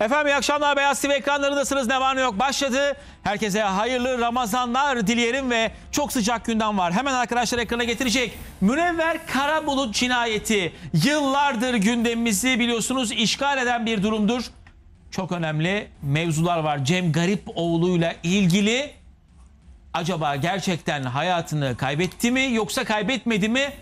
Efendim iyi akşamlar Beyaz TV ekranlarındasınız ne var ne yok başladı. Herkese hayırlı Ramazanlar dileyelim ve çok sıcak gündem var. Hemen arkadaşlar ekrana getirecek. Münevver Karabulut cinayeti yıllardır gündemimizi biliyorsunuz işgal eden bir durumdur. Çok önemli mevzular var. Cem Garipoğlu'yla ilgili acaba gerçekten hayatını kaybetti mi yoksa kaybetmedi mi?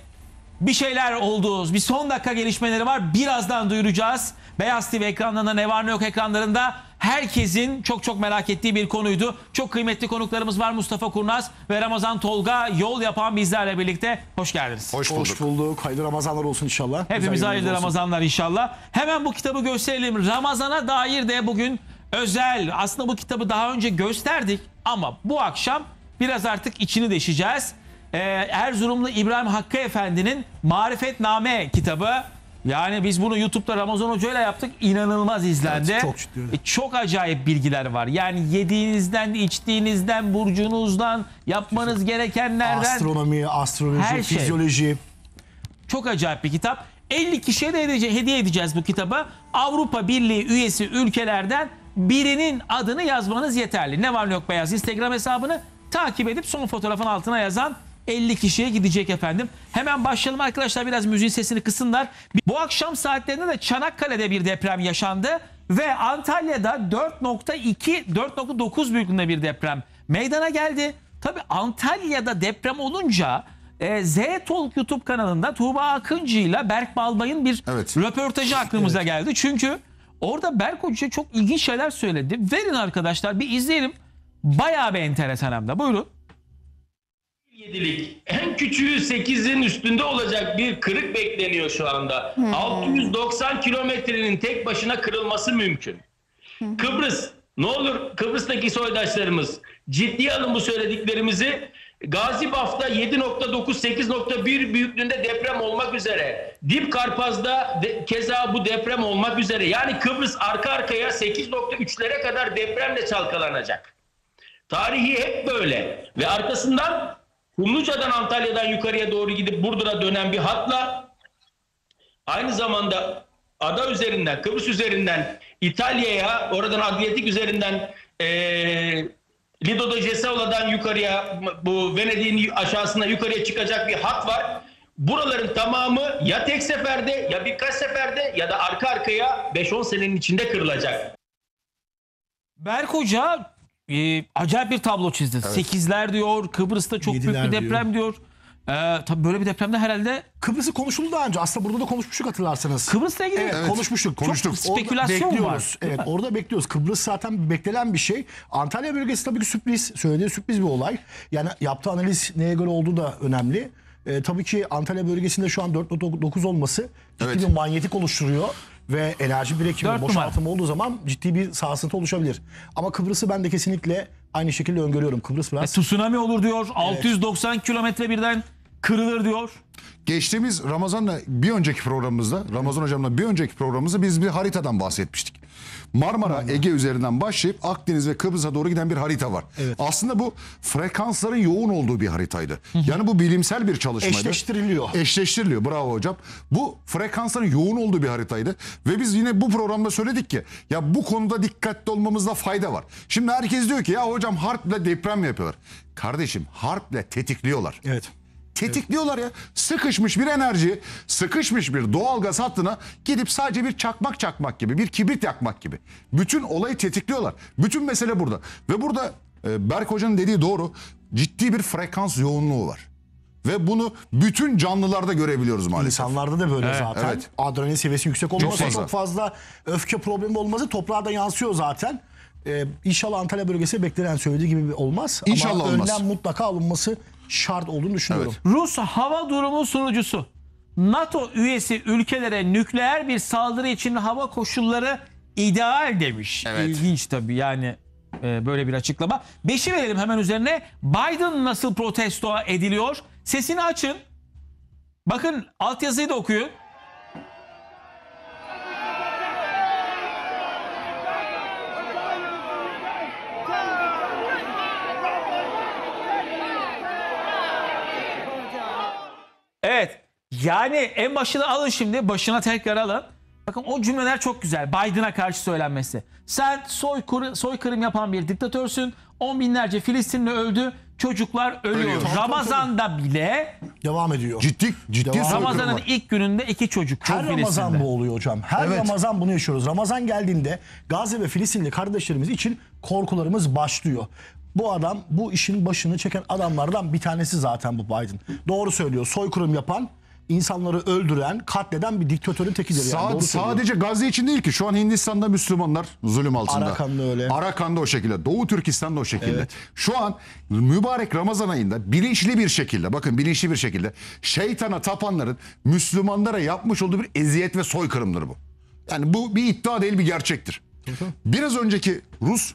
Bir şeyler oldu. Bir son dakika gelişmeleri var. Birazdan duyuracağız. Beyaz TV ekranlarında ne var ne yok ekranlarında herkesin çok çok merak ettiği bir konuydu. Çok kıymetli konuklarımız var Mustafa Kurnaz ve Ramazan Tolga yol yapan bizlerle birlikte. Hoş geldiniz. Hoş bulduk. Hoş bulduk. Hayırlı Ramazanlar olsun inşallah. Hepimize hayırlı olsun. Ramazanlar inşallah. Hemen bu kitabı gösterelim. Ramazana dair de bugün özel. Aslında bu kitabı daha önce gösterdik ama bu akşam biraz artık içini deşeceğiz. Ee, Erzurumlu İbrahim Hakkı Efendi'nin Marifetname kitabı yani biz bunu YouTube'da Ramazan Hoca yaptık. İnanılmaz izlendi. Evet, çok, ciddi. E, çok acayip bilgiler var. Yani yediğinizden, içtiğinizden, burcunuzdan, yapmanız Fizik. gerekenlerden. Astronomi, astroloji, her şey. fizyoloji. Çok acayip bir kitap. 50 kişiye de edece- hediye edeceğiz bu kitaba. Avrupa Birliği üyesi ülkelerden birinin adını yazmanız yeterli. Ne var ne yok beyaz Instagram hesabını takip edip son fotoğrafın altına yazan 50 kişiye gidecek efendim. Hemen başlayalım arkadaşlar biraz müziğin sesini kısınlar. Bu akşam saatlerinde de Çanakkale'de bir deprem yaşandı ve Antalya'da 4.2 4.9 büyüklüğünde bir deprem meydana geldi. Tabi Antalya'da deprem olunca e, Z Talk YouTube kanalında Tuğba Akıncı ile Berk Balbay'ın bir evet. röportajı aklımıza evet. geldi. Çünkü orada Berk Hoca çok ilginç şeyler söyledi. Verin arkadaşlar bir izleyelim. Bayağı bir enteresan hem de. Buyurun. 7'lik en küçüğü 8'in üstünde olacak bir kırık bekleniyor şu anda. Hmm. 690 kilometrenin tek başına kırılması mümkün. Hmm. Kıbrıs ne olur Kıbrıs'taki soydaşlarımız ciddi alın bu söylediklerimizi. Gazi Baf'ta 7.9 8.1 büyüklüğünde deprem olmak üzere. Dip Karpaz'da de, keza bu deprem olmak üzere. Yani Kıbrıs arka arkaya 8.3'lere kadar depremle çalkalanacak. Tarihi hep böyle ve arkasından Kumluca'dan Antalya'dan yukarıya doğru gidip Burdur'a dönen bir hatla aynı zamanda ada üzerinden, Kıbrıs üzerinden İtalya'ya, oradan Adriyatik üzerinden ee, Lido'da Cesaola'dan yukarıya bu Venedik'in aşağısına yukarıya çıkacak bir hat var. Buraların tamamı ya tek seferde ya birkaç seferde ya da arka arkaya 5-10 senenin içinde kırılacak. Berk Hoca e, acayip bir tablo çizdi. Evet. Sekizler diyor, Kıbrıs'ta çok Yediler büyük bir deprem diyor. diyor. Ee, tabii böyle bir depremde herhalde Kıbrıs'ı konuşuldu daha önce. Aslında burada da konuşmuştuk hatırlarsanız. Kıbrıs'la ilgili Evet, konuşmuştuk. konuştuk. Çok spekülasyon orada var. Evet, orada bekliyoruz. Kıbrıs zaten beklenen bir şey. Antalya bölgesi tabii ki sürpriz. Söylediği sürpriz bir olay. Yani yaptığı analiz neye göre olduğu da önemli. Ee, tabii ki Antalya bölgesinde şu an 4.9 olması ciddi Evet. bir manyetik oluşturuyor ve enerji birikimi boşaltımı olduğu zaman ciddi bir sarsıntı oluşabilir. Ama Kıbrıs'ı ben de kesinlikle aynı şekilde öngörüyorum. Kıbrıs biraz... E, tsunami olur diyor. Evet. 690 kilometre birden kırılır diyor. Geçtiğimiz Ramazan'la bir önceki programımızda, Ramazan hocamla bir önceki programımızda biz bir haritadan bahsetmiştik. Marmara, Marmara, Ege üzerinden başlayıp Akdeniz ve Kıbrıs'a doğru giden bir harita var. Evet. Aslında bu frekansların yoğun olduğu bir haritaydı. Hı hı. Yani bu bilimsel bir çalışmaydı. Eşleştiriliyor. Eşleştiriliyor. Bravo hocam. Bu frekansların yoğun olduğu bir haritaydı ve biz yine bu programda söyledik ki ya bu konuda dikkatli olmamızda fayda var. Şimdi herkes diyor ki ya hocam harple deprem yapıyorlar. Kardeşim harple tetikliyorlar. Evet. Tetikliyorlar ya. Sıkışmış bir enerji, sıkışmış bir doğalgaz hattına gidip sadece bir çakmak çakmak gibi, bir kibrit yakmak gibi. Bütün olayı tetikliyorlar. Bütün mesele burada. Ve burada e, Berk Hoca'nın dediği doğru. Ciddi bir frekans yoğunluğu var. Ve bunu bütün canlılarda görebiliyoruz maalesef. İnsanlarda da böyle zaten. evet. Adrenalin seviyesi yüksek olması çok fazla. fazla. öfke problemi olması toprağa da yansıyor zaten. Ee, inşallah Antalya bölgesi beklenen söylediği gibi olmaz. İnşallah Ama olmaz. önlem mutlaka alınması şart olduğunu düşünüyorum. Evet. Rus hava durumu sunucusu NATO üyesi ülkelere nükleer bir saldırı için hava koşulları ideal demiş. Evet. İlginç tabii yani e, böyle bir açıklama. Beşi verelim hemen üzerine. Biden nasıl protesto ediliyor? Sesini açın. Bakın altyazıyı da okuyun. Yani en başına alın şimdi başına tekrar alın. Bakın o cümleler çok güzel. Biden'a karşı söylenmesi. Sen soykırı, soykırım yapan bir diktatörsün. On binlerce Filistinli öldü. Çocuklar ölüyor. Ölüyor. Tabii, tabii, Ramazan'da bile Devam ediyor. Ciddi ciddi Ramazan'ın ilk gününde iki çocuk. Her Filistin'de. Ramazan bu oluyor hocam. Her Evet. Ramazan bunu yaşıyoruz. Ramazan geldiğinde Gazze ve Filistinli kardeşlerimiz için korkularımız başlıyor. Bu adam bu işin başını çeken adamlardan bir tanesi zaten bu Biden. Doğru söylüyor. Soykırım yapan insanları öldüren, katleden bir diktatörün tekidir. Sa yani. sadece Gazze için değil ki. Şu an Hindistan'da Müslümanlar zulüm altında. Arakan'da öyle. Arakan'da o şekilde. Doğu Türkistan'da o şekilde. Evet. Şu an mübarek Ramazan ayında bilinçli bir şekilde, bakın bilinçli bir şekilde şeytana tapanların Müslümanlara yapmış olduğu bir eziyet ve soykırımdır bu. Yani bu bir iddia değil bir gerçektir. Biraz önceki Rus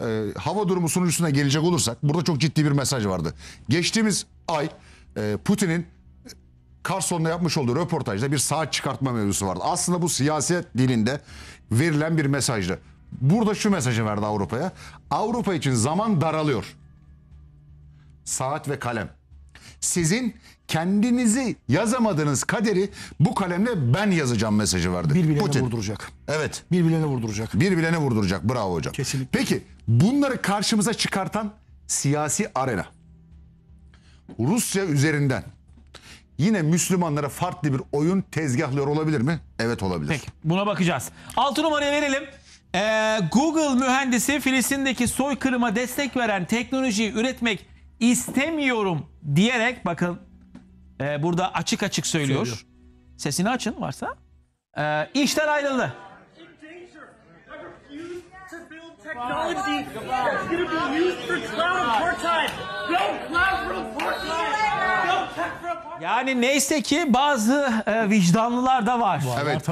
e, hava durumu sunucusuna gelecek olursak burada çok ciddi bir mesaj vardı. Geçtiğimiz ay e, Putin'in Carson'la yapmış olduğu röportajda bir saat çıkartma mevzusu vardı. Aslında bu siyaset dilinde verilen bir mesajdı. Burada şu mesajı verdi Avrupa'ya. Avrupa için zaman daralıyor. Saat ve kalem. Sizin kendinizi yazamadığınız kaderi bu kalemle ben yazacağım mesajı verdi. Birbirine Putin. vurduracak. Evet. Birbirine vurduracak. Birbirine vurduracak. Bravo hocam. Kesinlikle. Peki bunları karşımıza çıkartan siyasi arena. Rusya üzerinden yine Müslümanlara farklı bir oyun tezgahlıyor olabilir mi? Evet olabilir. Peki buna bakacağız. 6 numaraya verelim. Ee, Google mühendisi Filistin'deki soykırıma destek veren teknolojiyi üretmek istemiyorum diyerek bakın e, burada açık açık söylüyor. söylüyor. Sesini açın varsa. Ee, işten ayrıldı. technology that's going to be used for cloud apartheid. Go cloud for apartheid. Yani neyse ki bazı e, vicdanlılar da var. Evet.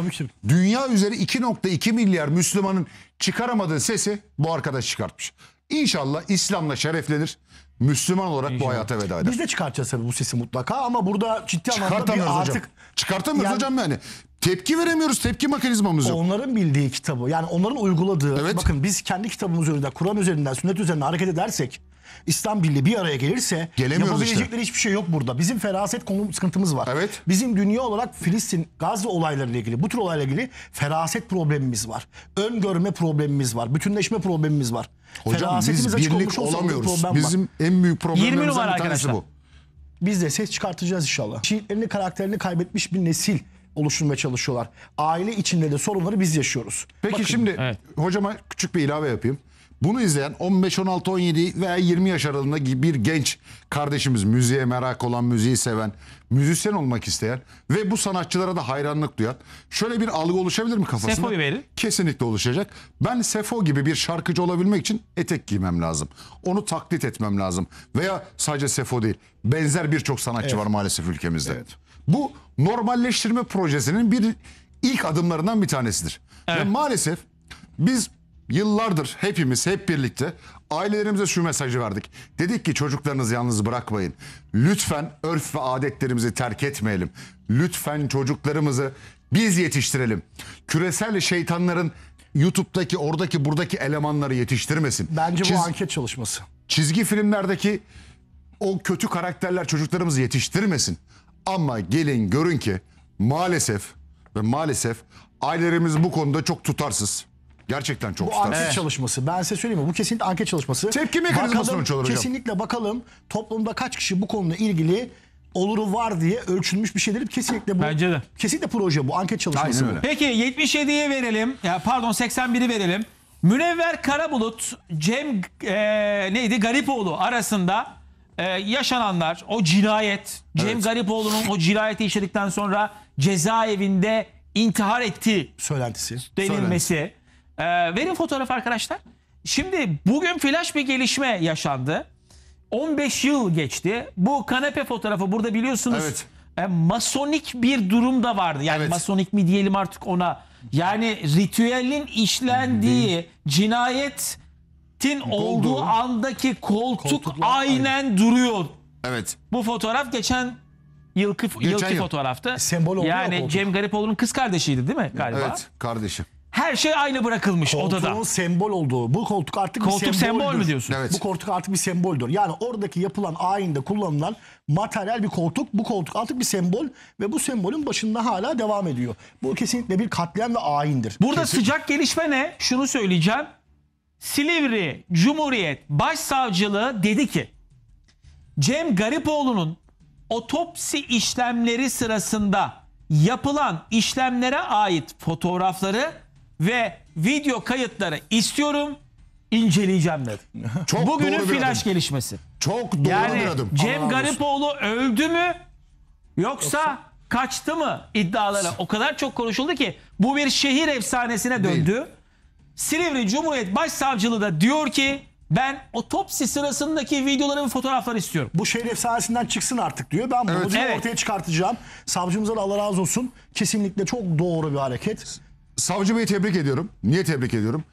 Dünya üzeri 2.2 milyar Müslümanın çıkaramadığı sesi bu arkadaş çıkartmış. İnşallah İslam'la şereflenir. Müslüman olarak bu hayata veda eder. Biz de çıkartacağız tabii bu sesi mutlaka ama burada ciddi anlamda bir hocam. artık Çıkartamıyoruz Yani- hocam yani. Tepki veremiyoruz. Tepki mekanizmamız yok. onların bildiği kitabı yani onların uyguladığı Evet. bakın biz kendi kitabımız üzerinden Kur'an üzerinden sünnet üzerinden hareket edersek İslam Birliği bir araya gelirse yapabilecekleri işte. hiçbir şey yok burada. Bizim feraset konum sıkıntımız var. Evet. Bizim dünya olarak Filistin, Gazze olaylarıyla ilgili, bu tür olaylarla ilgili feraset problemimiz var. Öngörme problemimiz var. Bütünleşme problemimiz var. Hocam biz birlik olamıyoruz. Problem bizim var. en büyük problemimizden bir tanesi bu. Biz de ses çıkartacağız inşallah. Şiitlerini karakterini kaybetmiş bir nesil oluşturmaya çalışıyorlar. Aile içinde de sorunları biz yaşıyoruz. Peki Bakın, şimdi evet. hocama küçük bir ilave yapayım. Bunu izleyen 15, 16, 17 veya 20 yaş aralığında bir genç kardeşimiz müziğe merak olan, müziği seven, müzisyen olmak isteyen ve bu sanatçılara da hayranlık duyan şöyle bir algı oluşabilir mi kafasında? Sefo'yu verin. Kesinlikle oluşacak. Ben Sefo gibi bir şarkıcı olabilmek için etek giymem lazım. Onu taklit etmem lazım. Veya sadece Sefo değil, benzer birçok sanatçı evet. var maalesef ülkemizde. Evet. Bu normalleştirme projesinin bir ilk adımlarından bir tanesidir. Evet. Ve maalesef biz Yıllardır hepimiz hep birlikte ailelerimize şu mesajı verdik. Dedik ki çocuklarınızı yalnız bırakmayın. Lütfen örf ve adetlerimizi terk etmeyelim. Lütfen çocuklarımızı biz yetiştirelim. Küresel şeytanların YouTube'daki oradaki buradaki elemanları yetiştirmesin. Bence Çiz, bu anket çalışması. Çizgi filmlerdeki o kötü karakterler çocuklarımızı yetiştirmesin. Ama gelin görün ki maalesef ve maalesef ailelerimiz bu konuda çok tutarsız. Gerçekten çok Bu anket starsız. çalışması. Ben size söyleyeyim mi? Bu kesinlikle anket çalışması. Tepki mekanizması Bakalım, sonuç olur Kesinlikle bakalım toplumda kaç kişi bu konuyla ilgili oluru var diye ölçülmüş bir şeydir. Kesinlikle bu. Bence de. Kesinlikle proje bu. Anket çalışması Aynen öyle. Peki 77'ye verelim. Ya pardon 81'i verelim. Münevver Karabulut, Cem e, neydi Garipoğlu arasında e, yaşananlar, o cinayet, Cem Evet. Garipoğlu'nun o cinayeti işledikten sonra cezaevinde intihar ettiği Söylentisi. denilmesi. Ee, verin fotoğraf arkadaşlar. Şimdi bugün flash bir gelişme yaşandı. 15 yıl geçti. Bu kanepe fotoğrafı burada biliyorsunuz. Evet. E, masonik bir durum da vardı. Yani evet. masonik mi diyelim artık ona. Yani ritüelin işlendiği cinayetin Koldu. olduğu andaki koltuk aynen aynı. duruyor. Evet. Bu fotoğraf geçen yılki, geçen yılki yıl. fotoğraftı. E, sembol oldu Yani Cem Garipoğlu'nun kız kardeşiydi değil mi galiba? Evet kardeşi. Her şey aynı bırakılmış Koltuğun odada. sembol olduğu. Bu koltuk artık Koltuk bir semboldür. sembol mü diyorsun? Evet. Bu koltuk artık bir semboldür. Yani oradaki yapılan ayinde kullanılan materyal bir koltuk. Bu koltuk artık bir sembol ve bu sembolün başında hala devam ediyor. Bu kesinlikle bir katliam ve ayindir. Burada Kesin. sıcak gelişme ne? Şunu söyleyeceğim. Silivri Cumhuriyet Başsavcılığı dedi ki Cem Garipoğlu'nun otopsi işlemleri sırasında yapılan işlemlere ait fotoğrafları ve video kayıtları istiyorum inceleyeceğim dedi. Çok Bugünün doğru flash adım. gelişmesi. Çok doğru yani, bir adım. Cem Aa, Garipoğlu öldü mü yoksa, yoksa kaçtı mı iddialara o kadar çok konuşuldu ki bu bir şehir efsanesine döndü. Silivri Cumhuriyet Başsavcılığı da diyor ki ben otopsi sırasındaki videoları ve fotoğrafları istiyorum. Bu şehir efsanesinden çıksın artık diyor. Ben bunu evet, evet. ortaya çıkartacağım. Savcımıza da Allah razı olsun. Kesinlikle çok doğru bir hareket. Savcı Bey'i tebrik ediyorum. Niye tebrik ediyorum?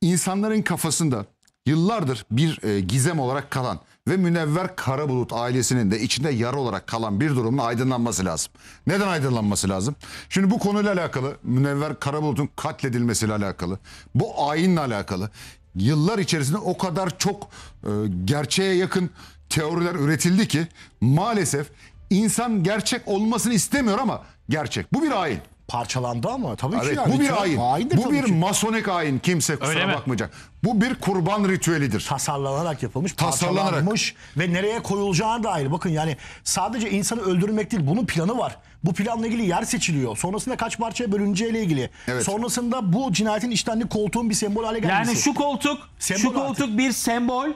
İnsanların kafasında yıllardır bir e, gizem olarak kalan ve Münevver Karabulut ailesinin de içinde yara olarak kalan bir durumun aydınlanması lazım. Neden aydınlanması lazım? Şimdi bu konuyla alakalı Münevver Karabulut'un katledilmesiyle alakalı, bu ayinle alakalı yıllar içerisinde o kadar çok e, gerçeğe yakın teoriler üretildi ki maalesef insan gerçek olmasını istemiyor ama gerçek. Bu bir ayin parçalandı ama tabii ki yani. bu bir Çok hain. Bu bir ki. masonik hain. Kimse kusura Öyle mi? bakmayacak. Bu bir kurban ritüelidir. tasarlanarak yapılmış, Tasarlanarak. parçalanmış ve nereye koyulacağı dair. Bakın yani sadece insanı öldürmek değil, bunun planı var. Bu planla ilgili yer seçiliyor. Sonrasında kaç parçaya bölüneceğiyle ilgili. Evet. Sonrasında bu cinayetin işlendiği koltuğun bir sembol hale gelmesi. Yani şu koltuk, şu Sembol koltuk bir sembol.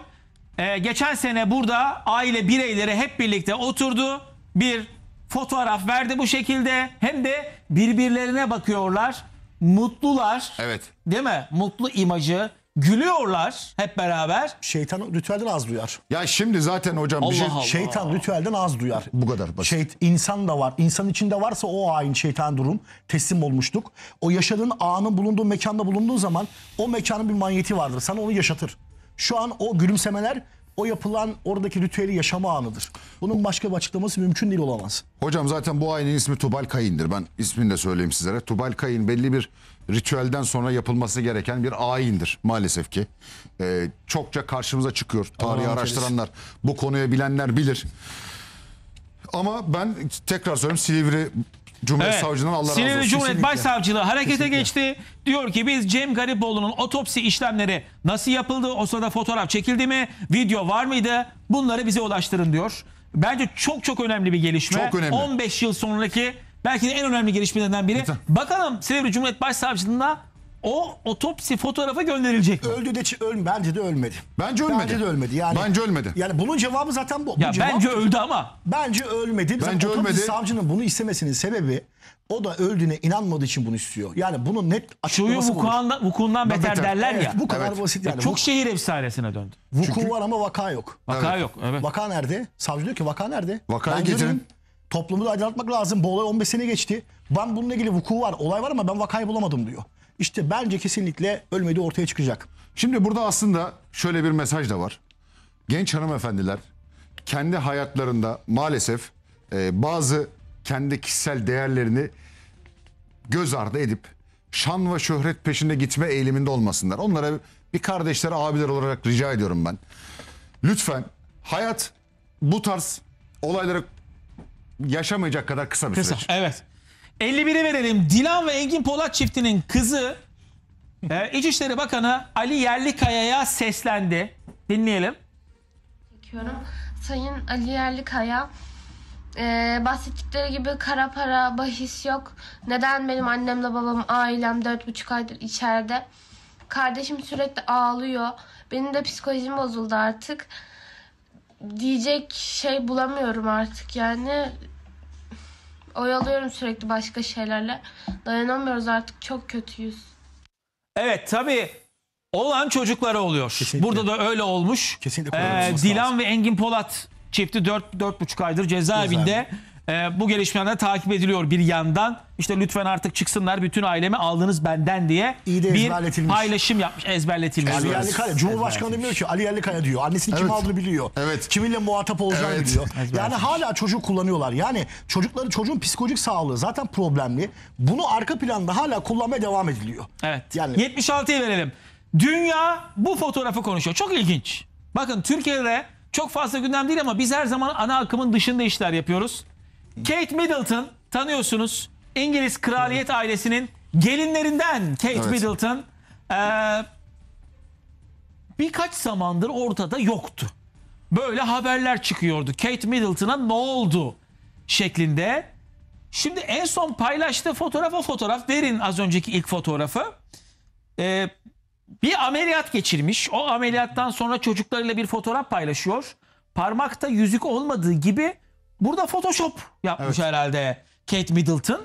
Ee, geçen sene burada aile bireyleri hep birlikte oturdu. Bir fotoğraf verdi bu şekilde. Hem de birbirlerine bakıyorlar. Mutlular. Evet. Değil mi? Mutlu imajı. Gülüyorlar hep beraber. Şeytan ritüelden az duyar. Ya şimdi zaten hocam bir şey Allah. Şeytan ritüelden az duyar. Bu kadar basit. Şey, insan da var. İnsan içinde varsa o hain şeytan durum. Teslim olmuştuk. O yaşadığın anın bulunduğu mekanda bulunduğun zaman o mekanın bir manyeti vardır. Sana onu yaşatır. Şu an o gülümsemeler o yapılan oradaki ritüeli yaşama anıdır. Bunun başka bir açıklaması mümkün değil olamaz. Hocam zaten bu ayinin ismi Tubal Kayin'dir. Ben ismini de söyleyeyim sizlere. Tubal Kayin belli bir ritüelden sonra yapılması gereken bir ayindir maalesef ki. Ee, çokça karşımıza çıkıyor. Tarihi Aman araştıranlar, bu konuya bilenler bilir. Ama ben tekrar söyleyeyim Silivri Cumhuriyet evet. Savcılığından Allah razı olsun. Cumhuriyet kesinlikle. Başsavcılığı harekete kesinlikle. geçti. Diyor ki biz Cem Garipoğlu'nun otopsi işlemleri nasıl yapıldı? O sırada fotoğraf çekildi mi? Video var mıydı? Bunları bize ulaştırın diyor. Bence çok çok önemli bir gelişme. Çok önemli. 15 yıl sonraki belki de en önemli gelişmelerden biri. Lütfen. Bakalım Silivri Cumhuriyet Başsavcılığında o otopsi fotoğrafı gönderilecek mi? Öldü de çi- öl bence de ölmedi. Bence ölmedi. Bence de ölmedi. Yani Bence ölmedi. Yani bunun cevabı zaten bu. Bu Ya cevap- bence öldü ama. Bence ölmedi. Bence otopsi ölmedi. Savcının bunu istemesinin sebebi o da öldüğüne inanmadığı için bunu istiyor. Yani bunu net Çoyu açıklaması bulur. vukuundan, vukuundan beter, derler Evet, ya. bu kadar Evet. basit yani. Çok Çok şehir efsanesine döndü. vuku var ama vaka yok. Vaka Evet. yok. Evet. Vaka nerede? Savcı diyor ki vaka nerede? Vakayı Ben getirin. Toplumu da aydınlatmak lazım. Bu olay 15 sene geçti. Ben bununla ilgili vuku var, olay var ama ben vakayı bulamadım diyor. İşte bence kesinlikle ölmedi ortaya çıkacak. Şimdi burada aslında şöyle bir mesaj da var. Genç hanımefendiler kendi hayatlarında maalesef e, bazı kendi kişisel değerlerini göz ardı edip şan ve şöhret peşinde gitme eğiliminde olmasınlar. Onlara bir kardeşlere abiler olarak rica ediyorum ben. Lütfen hayat bu tarz olayları yaşamayacak kadar kısa bir Kısa, süreç. evet. 51'i verelim. Dilan ve Engin Polat çiftinin kızı e, İçişleri Bakanı Ali Yerlikaya'ya seslendi. Dinleyelim. Çekiyorum. Sayın Ali Yerlikaya ee, bahsettikleri gibi kara para, bahis yok. Neden benim annemle babam, ailem dört buçuk aydır içeride? Kardeşim sürekli ağlıyor. Benim de psikolojim bozuldu artık. Diyecek şey bulamıyorum artık yani oyalıyorum sürekli başka şeylerle. Dayanamıyoruz artık çok kötüyüz. Evet tabii olan çocuklara oluyor. Kesinlikle. Burada da öyle olmuş. Kesinlikle. Ee, Dilan lazım. ve Engin Polat çifti 4 4,5 aydır cezaevinde. cezaevinde. E, bu gelişmeler takip ediliyor bir yandan. İşte lütfen artık çıksınlar bütün ailemi aldınız benden diye İyi de bir paylaşım yapmış ezberletilmiş. Ali Yerlikaya, Cumhurbaşkanı diyor ki Ali Yerlikaya diyor. Annesinin kim aldığını biliyor. Evet. Kiminle muhatap olacağını Evet. biliyor. Yani hala çocuk kullanıyorlar. Yani çocukları çocuğun psikolojik sağlığı zaten problemli. Bunu arka planda hala kullanmaya devam ediliyor. Evet. Yani- 76'yı verelim. Dünya bu fotoğrafı konuşuyor. Çok ilginç. Bakın Türkiye'de çok fazla gündem değil ama biz her zaman ana akımın dışında işler yapıyoruz. Kate Middleton tanıyorsunuz. İngiliz kraliyet ailesinin gelinlerinden Kate Evet. Middleton ee, birkaç zamandır ortada yoktu. Böyle haberler çıkıyordu. Kate Middleton'a ne oldu şeklinde. Şimdi en son paylaştığı fotoğraf o fotoğraf. Derin az önceki ilk fotoğrafı. Ee, bir ameliyat geçirmiş. O ameliyattan sonra çocuklarıyla bir fotoğraf paylaşıyor. Parmakta yüzük olmadığı gibi Burada Photoshop yapmış evet. herhalde Kate Middleton.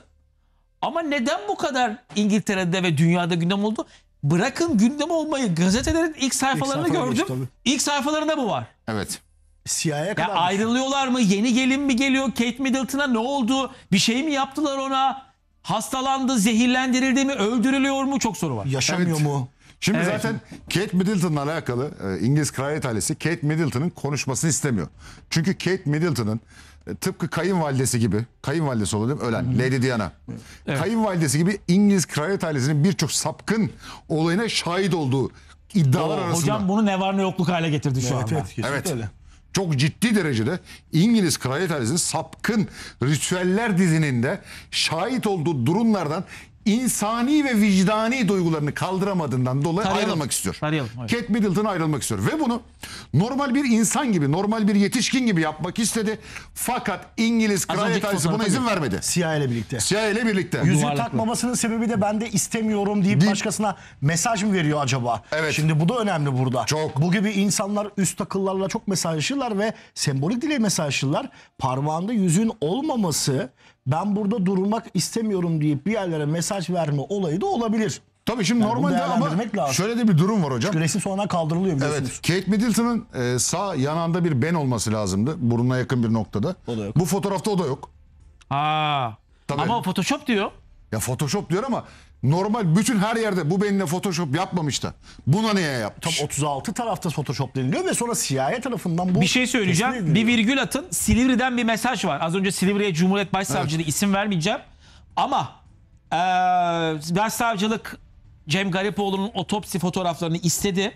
Ama neden bu kadar İngiltere'de ve dünyada gündem oldu? Bırakın gündem olmayı. Gazetelerin ilk sayfalarını ilk gördüm. Olmuş, tabii. ilk sayfalarında bu var. Evet. CIA'ya kadar. ayrılıyorlar mı? Yeni gelin mi geliyor? Kate Middleton'a ne oldu? Bir şey mi yaptılar ona? Hastalandı, zehirlendirildi mi, öldürülüyor mu? Çok soru var. Yaşamıyor evet. mu? Şimdi evet. zaten Kate Middleton'la alakalı e, İngiliz kraliyet ailesi Kate Middleton'ın konuşmasını istemiyor. Çünkü Kate Middleton'ın e, tıpkı kayınvalidesi gibi, kayınvalidesi olabilir ölen Hı -hı. Lady Diana. Evet. Kayınvalidesi gibi İngiliz kraliyet ailesinin birçok sapkın olayına şahit olduğu iddialar o, arasında. Hocam bunu ne var ne yokluk hale getirdi şu evet, anda. Evet, evet. Öyle. Çok ciddi derecede İngiliz kraliyet ailesinin sapkın ritüeller dizininde şahit olduğu durumlardan insani ve vicdani duygularını kaldıramadığından dolayı tarayalım, ayrılmak istiyor. Tarayalım, Middleton ayrılmak istiyor ve bunu normal bir insan gibi, normal bir yetişkin gibi yapmak istedi. Fakat İngiliz Kraliyet buna izin vermedi. CIA ile birlikte. CIA ile birlikte. Yüzüğü takmamasının sebebi de ben de istemiyorum deyip Değil. başkasına mesaj mı veriyor acaba? Evet. Şimdi bu da önemli burada. Çok. Bu gibi insanlar üst akıllarla çok mesajlaşırlar ve sembolik dile mesajlaşırlar. Parmağında yüzüğün olmaması ben burada durmak istemiyorum deyip bir yerlere mesaj verme olayı da olabilir. Tabii şimdi Yani normalde ama lazım. şöyle de bir durum var hocam. Resim sonra kaldırılıyor biliyorsunuz. Evet, Kate Middleton'ın e, sağ yanağında bir ben olması lazımdı. Burnuna yakın bir noktada. O da yok. Bu fotoğrafta o da yok. Aa. Tabii. Ama Photoshop diyor. Ya Photoshop diyor ama normal bütün her yerde bu benimle Photoshop yapmamış da buna niye Tam yapmış? 36 tarafta Photoshop deniliyor ve sonra CIA tarafından bu Bir şey söyleyeceğim. Bir virgül atın. Silivri'den bir mesaj var. Az önce Silivri'ye Cumhuriyet Başsavcılığı isim vermeyeceğim. Ama eee Başsavcılık Cem Garipoğlu'nun otopsi fotoğraflarını istedi.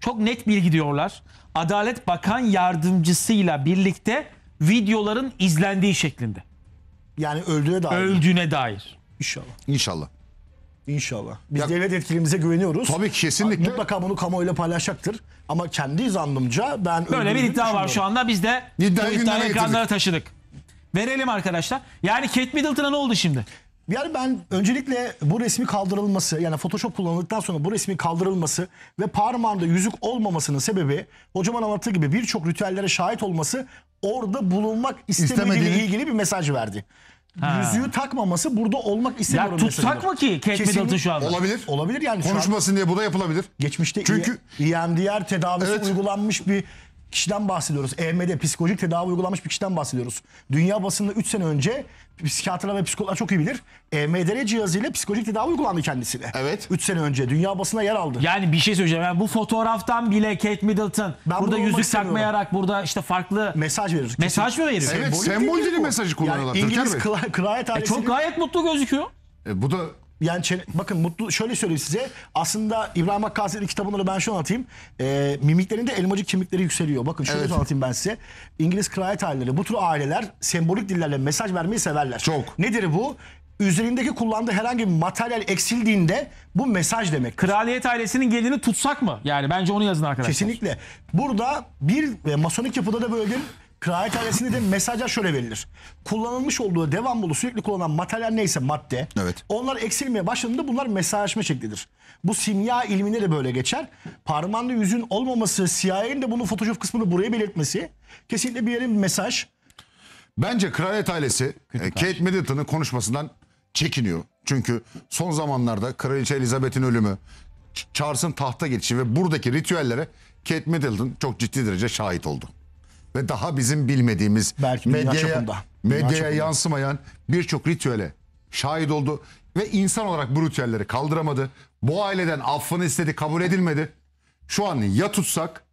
Çok net bilgi diyorlar. Adalet Bakan Yardımcısıyla birlikte videoların izlendiği şeklinde. yani öldüğüne dair. Öldüğüne dair. İnşallah. İnşallah. İnşallah. Biz Ya- devlet yetkilimize güveniyoruz. Tabii kesinlikle. Mutlaka bunu kamuoyuyla paylaşacaktır. Ama kendi zannımca ben Böyle bir iddia var şu düşünüyorum. anda. Biz de iddiayı ekranlara getirdik. taşıdık. Verelim arkadaşlar. Yani Kate Middleton'a ne oldu şimdi? Yani ben öncelikle bu resmi kaldırılması yani Photoshop kullanıldıktan sonra bu resmi kaldırılması ve parmağında yüzük olmamasının sebebi hocamın anlattığı gibi birçok ritüellere şahit olması orada bulunmak istemediğiyle ilgili bir mesaj verdi. Ha. Yüzüğü takmaması burada olmak istemiyor. Ya tutsak mı ki Kate Middleton şu anda? Olabilir. Olabilir yani. Konuşmasın diye bu da yapılabilir. Geçmişte Çünkü... EMDR tedavisi evet. uygulanmış bir kişiden bahsediyoruz. EMD psikolojik tedavi uygulanmış bir kişiden bahsediyoruz. Dünya basında 3 sene önce psikiyatrlar ve psikologlar çok iyi bilir. EMDR cihazıyla psikolojik tedavi uygulandı kendisine. Evet. 3 sene önce dünya basına yer aldı. Yani bir şey söyleyeceğim. Yani bu fotoğraftan bile Kate Middleton Ben burada yüzük istemiyorum. takmayarak burada işte farklı Mesaj verir. mesaj mı veriyor? Evet, sembolik sembolik değil mesajı kullanıyorlar. Yani İngiliz Bey. kla- kraliyet E çok gayet mutlu gözüküyor. E, bu da yani bakın mutlu şöyle söyleyeyim size. Aslında İbrahim Hakkasi'nin kitabında da ben şunu anlatayım. E, mimiklerinde elmacık kemikleri yükseliyor. Bakın şöyle evet. anlatayım ben size. İngiliz kraliyet aileleri bu tür aileler sembolik dillerle mesaj vermeyi severler. Çok. Nedir bu? üzerindeki kullandığı herhangi bir materyal eksildiğinde bu mesaj demek. Kraliyet ailesinin gelini tutsak mı? Yani bence onu yazın arkadaşlar. Kesinlikle. Burada bir e, masonik yapıda da böyle Kraliyet ailesinde de mesajlar şöyle verilir. Kullanılmış olduğu devamlı sürekli kullanılan materyal neyse madde. Evet. Onlar eksilmeye başladığında bunlar mesajlaşma şeklidir. Bu simya ilminde de böyle geçer. Parmağında yüzün olmaması, CIA'nin de bunun fotoğraf kısmını buraya belirtmesi kesinlikle bir yerin mesaj. Bence kraliyet ailesi e, Kate Middleton'ın konuşmasından çekiniyor. Çünkü son zamanlarda Kraliçe Elizabeth'in ölümü, Ç- Charles'ın tahta geçişi ve buradaki ritüellere Kate Middleton çok ciddi derece şahit oldu ve daha bizim bilmediğimiz Belki medyaya, medyaya yansımayan birçok ritüele şahit oldu ve insan olarak bu ritüelleri kaldıramadı. Bu aileden affını istedi kabul edilmedi. Şu an ya tutsak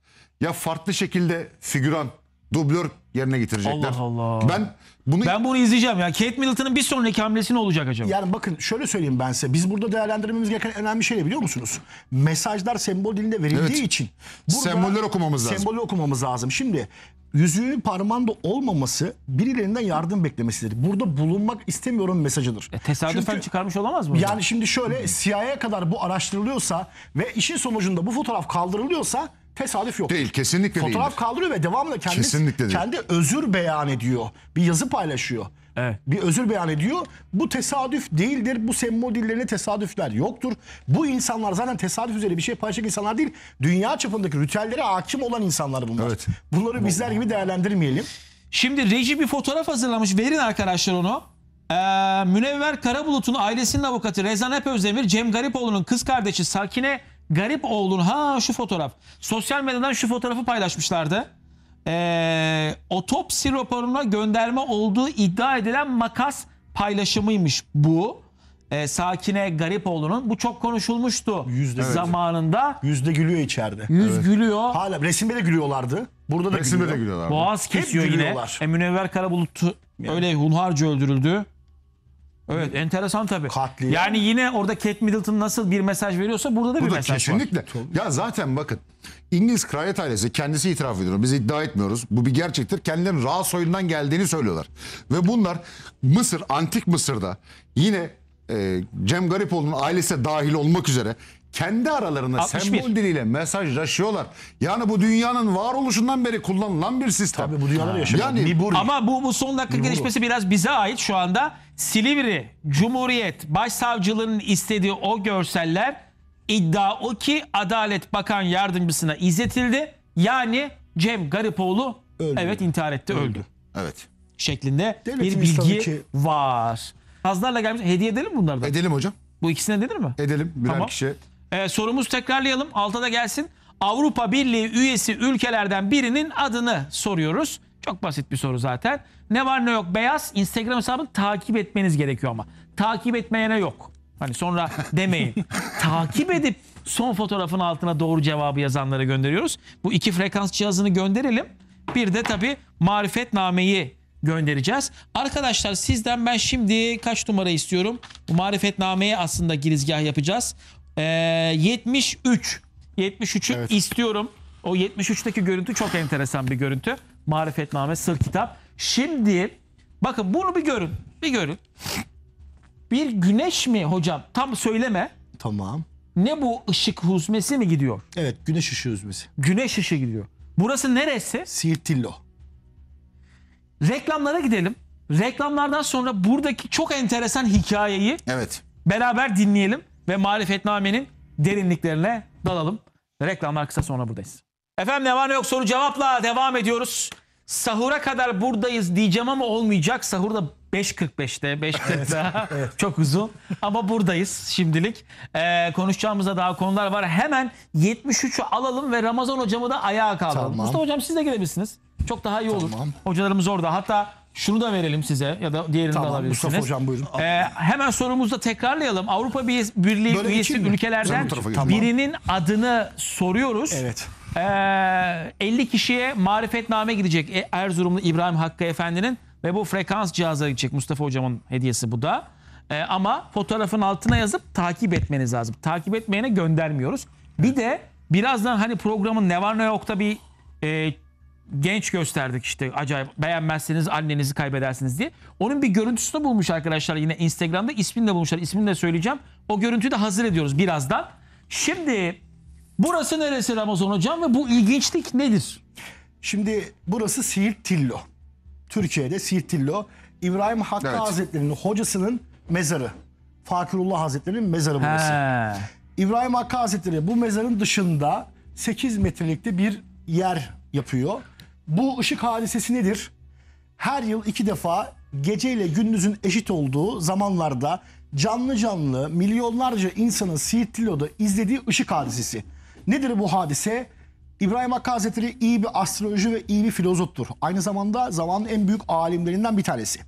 ya farklı şekilde figüran dublör yerine getirecekler. Allah Allah. Ben bunu Ben bunu izleyeceğim ya. Kate Middleton'ın bir sonraki hamlesi ne olacak acaba? Yani bakın şöyle söyleyeyim ben size. Biz burada değerlendirmemiz gereken önemli şey ne biliyor musunuz? Mesajlar sembol dilinde verildiği Evet. için. Semboller okumamız lazım. Sembolü okumamız lazım. Şimdi yüzüğün parmağında olmaması birilerinden yardım beklemesidir. Burada bulunmak istemiyorum mesajıdır. E, tesadüfen Çünkü- çıkarmış olamaz mı? Yani şimdi şöyle CIA'ya kadar bu araştırılıyorsa ve işin sonucunda bu fotoğraf kaldırılıyorsa tesadüf yok. Değil kesinlikle Fotoğraf değildir. kaldırıyor ve devamlı kendisi, kendi özür beyan ediyor. Bir yazı paylaşıyor. Evet. Bir özür beyan ediyor. Bu tesadüf değildir. Bu sembol dillerine tesadüfler yoktur. Bu insanlar zaten tesadüf üzere bir şey paylaşacak insanlar değil. Dünya çapındaki ritüellere hakim olan insanlar bunlar. Evet. Bunları bizler gibi değerlendirmeyelim. Şimdi reji bir fotoğraf hazırlamış. Verin arkadaşlar onu. Ee, Münevver Karabulut'un ailesinin avukatı Rezan Epe Özdemir, Cem Garipoğlu'nun kız kardeşi Sakine Garip oğlun ha şu fotoğraf. Sosyal medyadan şu fotoğrafı paylaşmışlardı. Ee, otopsi raporuna gönderme olduğu iddia edilen makas paylaşımıymış bu. Ee, Sakine Garipoğlu'nun. Bu çok konuşulmuştu Yüzde. zamanında. Yüzde gülüyor içeride. Yüz gülüyor. Hala resimde de gülüyorlardı. Burada da Resimde de gülüyor. gülüyorlar. Boğaz kesiyor yine. gülüyorlar. E, Münevver Karabulut öyle hunharca öldürüldü. Evet enteresan tabii. Katliam. Yani yine orada Kate Middleton nasıl bir mesaj veriyorsa burada da Bu bir da mesaj var. kesinlikle. Ya zaten bakın İngiliz kraliyet ailesi kendisi itiraf ediyor. Biz iddia etmiyoruz. Bu bir gerçektir. Kendilerinin Ra soyundan geldiğini söylüyorlar. Ve bunlar Mısır, Antik Mısır'da yine e, Cem Garipoğlu'nun ailesi dahil olmak üzere kendi aralarında 61. sembol diliyle mesajlaşıyorlar. Yani bu dünyanın varoluşundan beri kullanılan bir sistem. Tabii bu dünyalar yaşanıyor. Yani Ama bu, bu son dakika gelişmesi biraz bize ait şu anda. Silivri Cumhuriyet Başsavcılığının istediği o görseller iddia o ki Adalet Bakan Yardımcısına izletildi. Yani Cem Garipoğlu öldü. evet intihar etti öldü. öldü. Evet. Şeklinde Devletimiz bir bilgi ki... var. Hazlarla gelmiş. Hediye edelim bunlardan. Edelim hocam. Bu ikisine edilir mi? Edelim birer tamam. kişi. Ee, sorumuzu tekrarlayalım. Alta da gelsin. Avrupa Birliği üyesi ülkelerden birinin adını soruyoruz. Çok basit bir soru zaten. Ne var ne yok beyaz Instagram hesabını takip etmeniz gerekiyor ama. Takip etmeyene yok. Hani sonra demeyin. takip edip son fotoğrafın altına doğru cevabı yazanlara gönderiyoruz. Bu iki frekans cihazını gönderelim. Bir de tabii marifetnameyi göndereceğiz. Arkadaşlar sizden ben şimdi kaç numara istiyorum? Bu marifetnameye aslında girizgah yapacağız. Ee, 73. 73'ü evet. istiyorum. O 73'teki görüntü çok enteresan bir görüntü. Marifetname sır kitap. Şimdi bakın bunu bir görün. Bir görün. Bir güneş mi hocam? Tam söyleme. Tamam. Ne bu ışık huzmesi mi gidiyor? Evet güneş ışığı huzmesi. Güneş ışığı gidiyor. Burası neresi? Sirtillo. Reklamlara gidelim. Reklamlardan sonra buradaki çok enteresan hikayeyi evet. beraber dinleyelim ve marifetnamenin derinliklerine dalalım. Reklamlar kısa sonra buradayız. Efendim ne var ne yok soru cevapla devam ediyoruz. Sahura kadar buradayız diyeceğim ama olmayacak. Sahur da 5.45'te, 5.40'da evet. çok uzun ama buradayız şimdilik. Ee, konuşacağımız daha konular var. Hemen 73'ü alalım ve Ramazan hocamı da ayağa kaldıralım. Tamam. Mustafa hocam siz de gelebilirsiniz. Çok daha iyi olur. Tamam. Hocalarımız orada. Hatta şunu da verelim size ya da diğerini tamam, de alabilirsiniz. Mustafa hocam buyurun. Ee, hemen sorumuzu da tekrarlayalım. Avrupa Birliği Böyle üyesi ülkelerden birinin adını soruyoruz. Evet. Ee, 50 kişiye marifetname gidecek e, Erzurumlu İbrahim Hakkı Efendi'nin ve bu frekans cihazları gidecek Mustafa Hocam'ın hediyesi bu da. Ee, ama fotoğrafın altına yazıp takip etmeniz lazım. Takip etmeyene göndermiyoruz. Bir de birazdan hani programın ne var ne yokta bir e, genç gösterdik işte acayip beğenmezseniz annenizi kaybedersiniz diye. Onun bir görüntüsünü bulmuş arkadaşlar yine Instagram'da ismini de bulmuşlar ismini de söyleyeceğim. O görüntüyü de hazır ediyoruz birazdan. Şimdi Burası neresi Ramazan Hocam ve bu ilginçlik nedir? Şimdi burası Siirt Tillo. Türkiye'de Siirt Tillo. İbrahim Hakkı Evet. Hazretleri'nin hocasının mezarı. Fakirullah Hazretleri'nin mezarı burası. He. İbrahim Hakkı Hazretleri bu mezarın dışında 8 metrelikte bir yer yapıyor. Bu ışık hadisesi nedir? Her yıl iki defa geceyle gündüzün eşit olduğu zamanlarda canlı canlı milyonlarca insanın Siirtlilo'da izlediği ışık hadisesi. Nedir bu hadise? İbrahim Hakkı Hazretleri iyi bir astroloji ve iyi bir filozoftur. Aynı zamanda zamanın en büyük alimlerinden bir tanesi.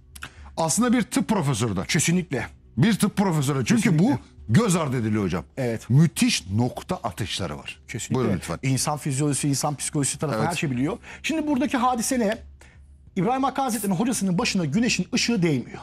Aslında bir tıp profesörü de. Kesinlikle. Bir tıp profesörü. Çünkü Kesinlikle. bu göz ardı ediliyor hocam. Evet. Müthiş nokta atışları var. Kesinlikle. Buyurun lütfen. İnsan fizyolojisi, insan psikolojisi tarafı evet. her şey biliyor. Şimdi buradaki hadise ne? İbrahim Hakkı Hazretleri'nin hocasının başına güneşin ışığı değmiyor.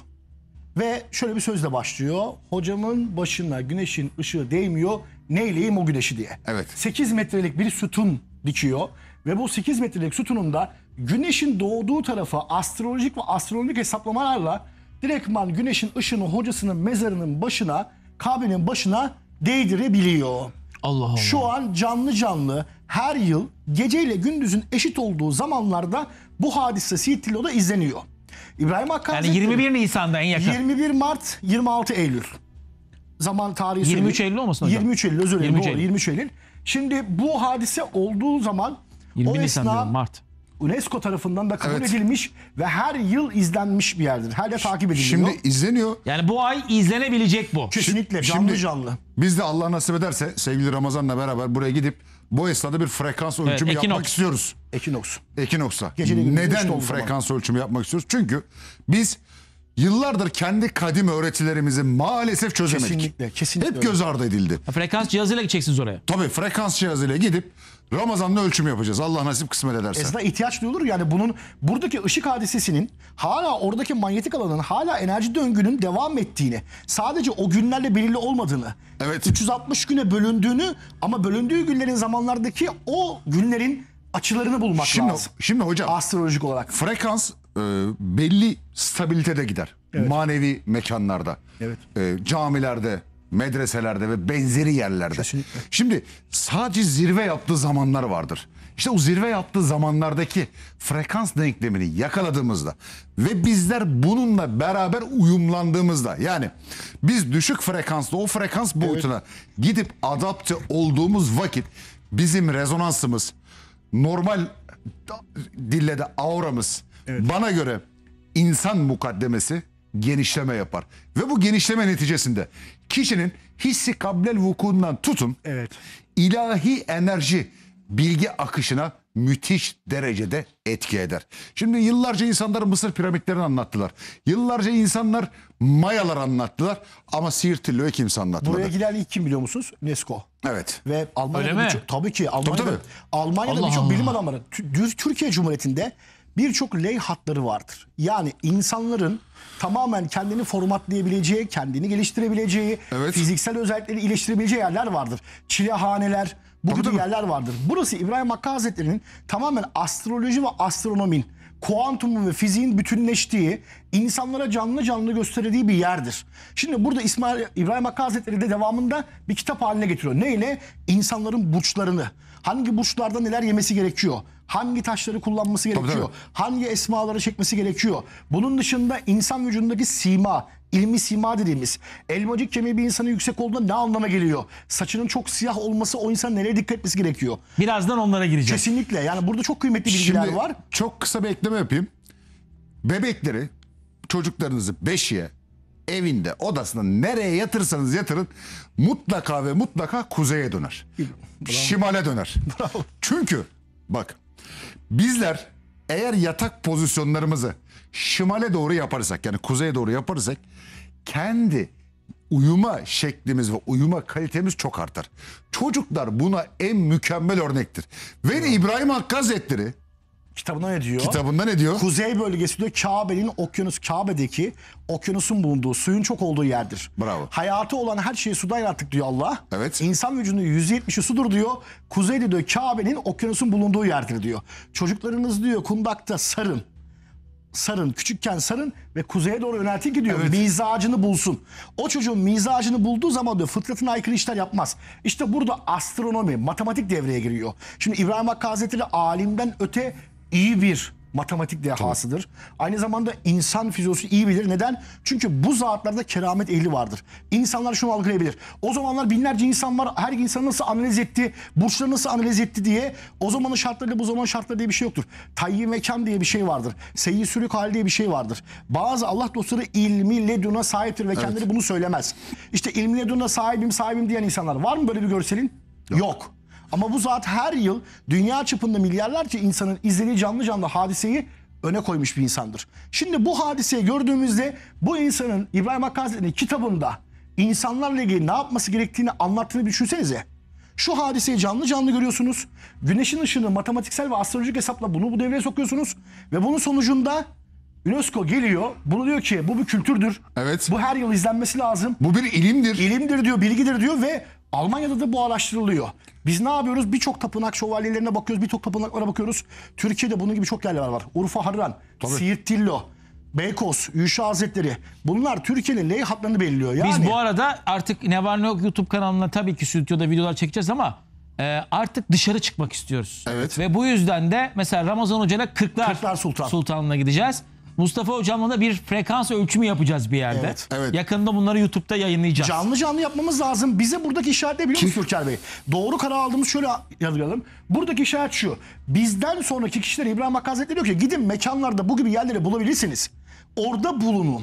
Ve şöyle bir sözle başlıyor. Hocamın başına güneşin ışığı değmiyor neyleyim o güneşi diye. Evet. 8 metrelik bir sütun dikiyor ve bu 8 metrelik sütununda güneşin doğduğu tarafa astrolojik ve astronomik hesaplamalarla direktman güneşin ışını hocasının mezarının başına, kabinin başına değdirebiliyor. Allah Allah. Şu an canlı canlı her yıl geceyle gündüzün eşit olduğu zamanlarda bu hadise Siirtlilo'da izleniyor. İbrahim Hakkı Yani 21 Nisan'da en yakın. 21 Mart 26 Eylül zaman tarihi 23 söyleyeyim. Eylül olmasın hocam? 23 Eylül özür dilerim. 23 Eylül. Şimdi bu hadise olduğu zaman 20 o Nisan esna diyorum, Mart. UNESCO tarafından da kabul Evet. edilmiş ve her yıl izlenmiş bir yerdir. Her de takip ediliyor. Şimdi izleniyor. Yani bu ay izlenebilecek bu. kesinlikle canlı şimdi- canlı. Biz de Allah nasip ederse sevgili Ramazan'la beraber buraya gidip bu esnada bir frekans ölçümü Ekinoks. yapmak istiyoruz. Ekinoks. Ekinoks'a. Neden doldu frekans ölçümü yapmak istiyoruz? Çünkü biz yıllardır kendi kadim öğretilerimizi maalesef çözemedik. Kesinlikle, kesinlikle. Hep öyle. göz ardı edildi. Ha, frekans cihazıyla gideceksiniz oraya. Tabii frekans cihazıyla gidip Ramazan'da ölçüm yapacağız. Allah nasip kısmet ederse. Esna ihtiyaç duyulur yani bunun buradaki ışık hadisesinin hala oradaki manyetik alanın hala enerji döngünün devam ettiğini sadece o günlerle belirli olmadığını evet. 360 güne bölündüğünü ama bölündüğü günlerin zamanlardaki o günlerin açılarını bulmak şimdi, lazım. Şimdi hocam astrolojik olarak frekans e, belli stabilitede gider. Evet. Manevi mekanlarda, evet. e, camilerde, medreselerde ve benzeri yerlerde. Kesinlikle. Şimdi sadece zirve yaptığı zamanlar vardır. İşte o zirve yaptığı zamanlardaki frekans denklemini yakaladığımızda ve bizler bununla beraber uyumlandığımızda yani biz düşük frekanslı o frekans boyutuna evet. gidip adapte olduğumuz vakit bizim rezonansımız normal dille de auramız Evet. Bana göre insan mukaddemesi genişleme yapar. Ve bu genişleme neticesinde kişinin hissi kablel vukuundan tutun evet. ilahi enerji bilgi akışına müthiş derecede etki eder. Şimdi yıllarca insanlar Mısır piramitlerini anlattılar. Yıllarca insanlar Mayalar anlattılar ama Siirtli Löy kim anlatmadı. Buraya giden ilk kim biliyor musunuz? UNESCO. Evet. Ve Almanya'da birçok tabii ki Almanya'da, tabii, tabii. Almanya'da birçok bilim adamları Türkiye Cumhuriyeti'nde birçok hatları vardır. Yani insanların tamamen kendini formatlayabileceği, kendini geliştirebileceği, evet. fiziksel özellikleri iyileştirebileceği yerler vardır. Çilehaneler, bu gibi yerler vardır. Burası İbrahim Hakkı Hazretleri'nin tamamen astroloji ve astronomin kuantumun ve fiziğin bütünleştiği, insanlara canlı canlı gösterdiği bir yerdir. Şimdi burada İsmail İbrahim Hakkı Hazretleri de devamında bir kitap haline getiriyor. Neyle? İnsanların burçlarını. Hangi burçlarda neler yemesi gerekiyor? Hangi taşları kullanması gerekiyor? Tabii, tabii. Hangi esmaları çekmesi gerekiyor? Bunun dışında insan vücudundaki sima, ilmi sima dediğimiz elmacık kemiği bir insanın yüksek olduğunda ne anlama geliyor? Saçının çok siyah olması o insan nereye dikkat etmesi gerekiyor? Birazdan onlara gireceğiz. Kesinlikle yani burada çok kıymetli bilgiler Şimdi var. çok kısa bir ekleme yapayım. Bebekleri çocuklarınızı beşiğe evinde odasında nereye yatırsanız yatırın mutlaka ve mutlaka kuzeye döner. Şimale döner. Çünkü bak bizler eğer yatak pozisyonlarımızı şimale doğru yaparsak yani kuzeye doğru yaparsak kendi uyuma şeklimiz ve uyuma kalitemiz çok artar. Çocuklar buna en mükemmel örnektir. Ve evet. İbrahim Hakkı Hazretleri Kitabında ne diyor? Kitabında ne diyor? Kuzey bölgesinde Kabe'nin okyanus Kabe'deki okyanusun bulunduğu, suyun çok olduğu yerdir. Bravo. Hayatı olan her şeyi sudan yarattık diyor Allah. Evet. İnsan vücudunun 170'i sudur diyor. Kuzeyde diyor Kabe'nin okyanusun bulunduğu yerdir diyor. Çocuklarınız diyor kundakta sarın sarın. Küçükken sarın ve kuzeye doğru yöneltin ki diyor. Evet. Mizacını bulsun. O çocuğun mizacını bulduğu zaman diyor fıtratına aykırı işler yapmaz. İşte burada astronomi, matematik devreye giriyor. Şimdi İbrahim Hakkı Hazretleri alimden öte iyi bir matematik dehasıdır. Aynı zamanda insan fizyolojisi iyi bilir. Neden? Çünkü bu zatlarda keramet ehli vardır. İnsanlar şunu algılayabilir. O zamanlar binlerce insan var. Her insan nasıl analiz etti, burçları nasıl analiz etti diye o zamanın şartları, bu zaman şartları diye bir şey yoktur. Tayyin mekan diye bir şey vardır. Seyyi sürük hali diye bir şey vardır. Bazı Allah dostları ilmi leduna sahiptir ve kendileri bunu söylemez. İşte ilmi leduna sahibim sahibim diyen insanlar var mı böyle bir görselin? Yok. Ama bu zat her yıl dünya çapında milyarlarca insanın izlediği canlı canlı hadiseyi öne koymuş bir insandır. Şimdi bu hadiseyi gördüğümüzde bu insanın İbrahim Hakkı Hazretleri'nin kitabında insanlarla ilgili ne yapması gerektiğini anlattığını düşünsenize. Şu hadiseyi canlı canlı görüyorsunuz. Güneşin ışını matematiksel ve astrolojik hesapla bunu bu devreye sokuyorsunuz. Ve bunun sonucunda UNESCO geliyor. Bunu diyor ki bu bir kültürdür. Evet. Bu her yıl izlenmesi lazım. Bu bir ilimdir. İlimdir diyor, bilgidir diyor ve Almanya'da da bu araştırılıyor. Biz ne yapıyoruz? Birçok tapınak şövalyelerine bakıyoruz, birçok tapınaklara bakıyoruz. Türkiye'de bunun gibi çok yerler var. Urfa Harran, Tabii. Siirt Tillo, Beykoz, Yuşa Hazretleri. Bunlar Türkiye'nin ley hatlarını belirliyor. Yani... Biz bu arada artık ne var ne yok YouTube kanalına tabii ki stüdyoda videolar çekeceğiz ama e, artık dışarı çıkmak istiyoruz. Evet. Ve bu yüzden de mesela Ramazan Hoca'yla Kırklar, Kırklar Sultan. Sultan'ına gideceğiz. Mustafa Hocam'la da bir frekans ölçümü yapacağız bir yerde. Evet, evet. Yakında bunları YouTube'da yayınlayacağız. Canlı canlı yapmamız lazım. Bize buradaki işaret ne biliyor musun Türker Bey? Doğru karar aldığımız şöyle yazalım. Buradaki işaret şu. Bizden sonraki kişiler İbrahim Hakkı Hazretleri diyor ki gidin mekanlarda bu gibi yerleri bulabilirsiniz. Orada bulunun.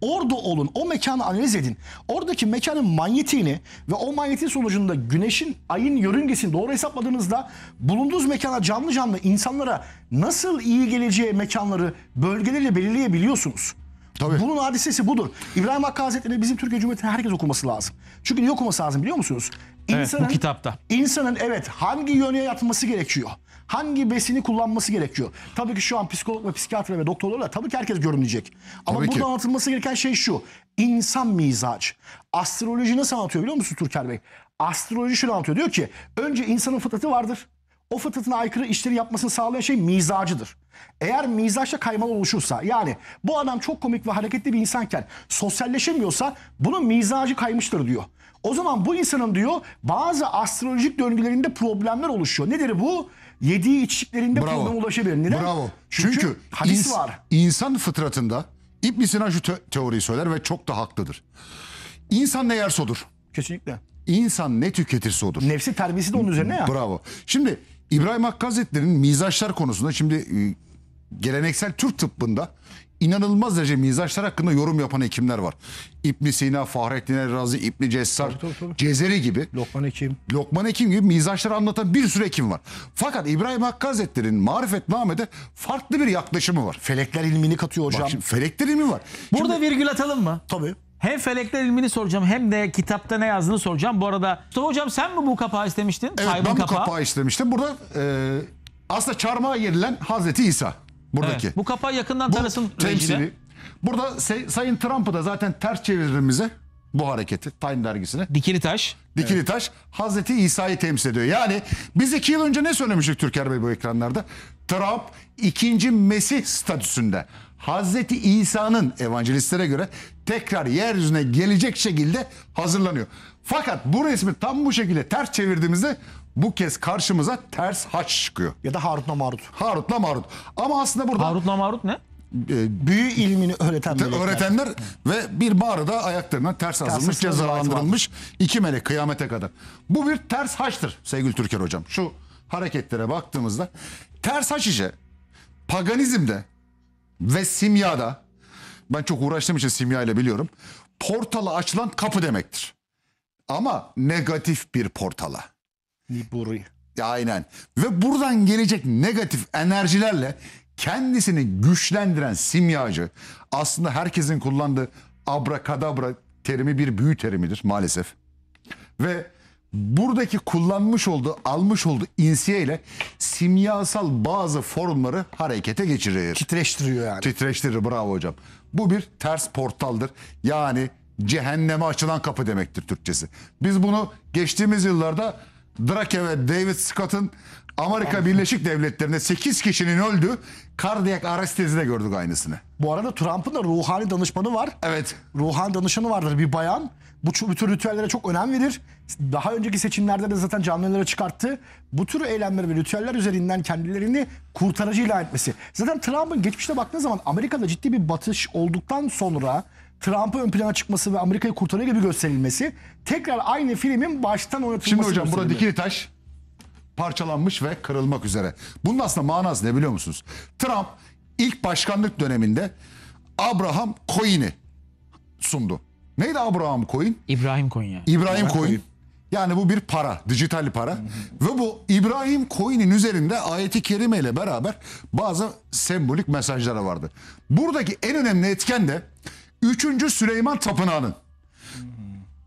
Orada olun. O mekanı analiz edin. Oradaki mekanın manyetiğini ve o manyetin sonucunda güneşin, ayın yörüngesini doğru hesapladığınızda bulunduğunuz mekana canlı canlı insanlara nasıl iyi geleceği mekanları bölgeleriyle belirleyebiliyorsunuz. Tabii. Bunun hadisesi budur. İbrahim Hakkı Hazretleri bizim Türkiye Cumhuriyeti'nin herkes okuması lazım. Çünkü niye okuması lazım biliyor musunuz? İnsanın, evet, bu kitapta. İnsanın evet hangi yöne yatması gerekiyor? hangi besini kullanması gerekiyor? Tabii ki şu an psikolog ve psikiyatr ve doktorlarla tabii ki herkes görünecek. Ama tabii burada ki. anlatılması gereken şey şu. İnsan mizaç. Astroloji nasıl anlatıyor biliyor musun Türker Bey? Astroloji şunu anlatıyor. Diyor ki önce insanın fıtratı vardır. O fıtratına aykırı işleri yapmasını sağlayan şey mizacıdır. Eğer mizaçta kaymalı oluşursa yani bu adam çok komik ve hareketli bir insanken sosyalleşemiyorsa bunun mizacı kaymıştır diyor. O zaman bu insanın diyor bazı astrolojik döngülerinde problemler oluşuyor. Nedir bu? yediği içtiklerinde Bravo. probleme ulaşabilir. Neden? Bravo. Çünkü, Çünkü hadis ins, var. İnsan fıtratında İbn Sina şu te teoriyi söyler ve çok da haklıdır. İnsan ne yerse odur. Kesinlikle. İnsan ne tüketirse odur. Nefsi terbiyesi de onun üzerine ya. Bravo. Şimdi İbrahim Hakkı Hazretleri'nin mizaçlar konusunda şimdi e, geleneksel Türk tıbbında inanılmaz derece mizaçlar hakkında yorum yapan hekimler var. ibn Sina, Fahrettin El Razi, ibn Cessar, tabii, tabii, tabii. Cezeri gibi. Lokman Hekim. Lokman Hekim gibi mizaçları anlatan bir sürü hekim var. Fakat İbrahim Hakkı Hazretleri'nin marifetnamede farklı bir yaklaşımı var. Felekler ilmini katıyor hocam. Bak şimdi felekler ilmi var. Burada şimdi, virgül atalım mı? Tabii. Hem felekler ilmini soracağım hem de kitapta ne yazdığını soracağım. Bu arada Mustafa Hocam sen mi bu kapağı istemiştin? Evet Kaybın ben bu kapağı, kapağı istemiştim. Burada e, aslında çarmıha gerilen Hazreti İsa. Buradaki. Evet, bu kapağı yakından tanısın. Bu temsili. Rejide. Burada say, Sayın Trump'ı da zaten ters çevirimize bu hareketi Time dergisine. Dikili taş. Dikili evet. taş Hazreti İsa'yı temsil ediyor. Yani biz iki yıl önce ne söylemiştik Türker Bey bu ekranlarda? Trump ikinci Mesih statüsünde Hazreti İsa'nın evangelistlere göre tekrar yeryüzüne gelecek şekilde hazırlanıyor. Fakat bu resmi tam bu şekilde ters çevirdiğimizde bu kez karşımıza ters haç çıkıyor. Ya da Harut'la Marut. Harut'la Marut. Ama aslında burada Harut'la Marut ne? e, büyü ilmini öğreten te- melekler. öğretenler ve bir mağarada ayaklarına ters asılmış, asılmış, cezalandırılmış iki melek kıyamete kadar. Bu bir ters haçtır sevgili Türker hocam. Şu hareketlere baktığımızda ters haç işe paganizmde ve simyada ben çok uğraştığım için simya ile biliyorum. Portala açılan kapı demektir. Ama negatif bir portala. Niburi. Aynen. Ve buradan gelecek negatif enerjilerle kendisini güçlendiren simyacı aslında herkesin kullandığı abrakadabra terimi bir büyü terimidir maalesef. Ve buradaki kullanmış olduğu, almış olduğu insiyeyle simyasal bazı formları harekete geçirir. Titreştiriyor yani. Titreştirir bravo hocam. Bu bir ters portaldır. Yani cehenneme açılan kapı demektir Türkçesi. Biz bunu geçtiğimiz yıllarda Drake ve David Scott'ın Amerika Birleşik Devletleri'nde 8 kişinin öldü. kardiyak arestezi de gördük aynısını. Bu arada Trump'ın da ruhani danışmanı var. Evet. Ruhani danışmanı vardır bir bayan. Bu, bu tür ritüellere çok önem verir. Daha önceki seçimlerde de zaten canlılara çıkarttı. Bu tür eylemler ve ritüeller üzerinden kendilerini kurtarıcı ilan etmesi. Zaten Trump'ın geçmişte baktığı zaman Amerika'da ciddi bir batış olduktan sonra Trump'ın ön plana çıkması ve Amerika'yı kurtarıyor gibi gösterilmesi tekrar aynı filmin baştan oynatılması. Şimdi hocam burada dikili taş parçalanmış ve kırılmak üzere. Bunun aslında manası ne biliyor musunuz? Trump ilk başkanlık döneminde Abraham Coin'i sundu. Neydi Abraham Coin? İbrahim Coin yani. İbrahim Coin. Yani bu bir para, dijital para. Hı hı. Ve bu İbrahim Coin'in üzerinde ayeti kerime ile beraber bazı sembolik mesajlara vardı. Buradaki en önemli etken de Üçüncü Süleyman Tapınağı'nın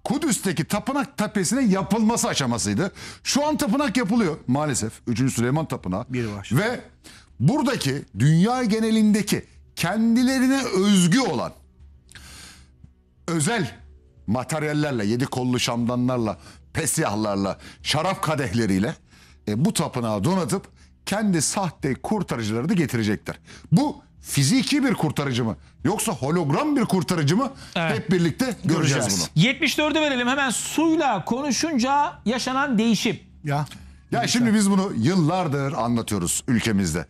Kudüs'teki tapınak tepesine yapılması aşamasıydı. Şu an tapınak yapılıyor maalesef. Üçüncü Süleyman Tapınağı. Bir başka. Ve buradaki dünya genelindeki kendilerine özgü olan özel materyallerle, yedi kollu şamdanlarla, pesiyahlarla şarap kadehleriyle e, bu tapınağı donatıp kendi sahte kurtarıcıları da getirecekler. Bu fiziki bir kurtarıcı mı yoksa hologram bir kurtarıcı mı evet. hep birlikte göreceğiz, göreceğiz bunu. 74'ü verelim hemen suyla konuşunca yaşanan değişim. Ya. Ya şimdi biz bunu yıllardır anlatıyoruz ülkemizde.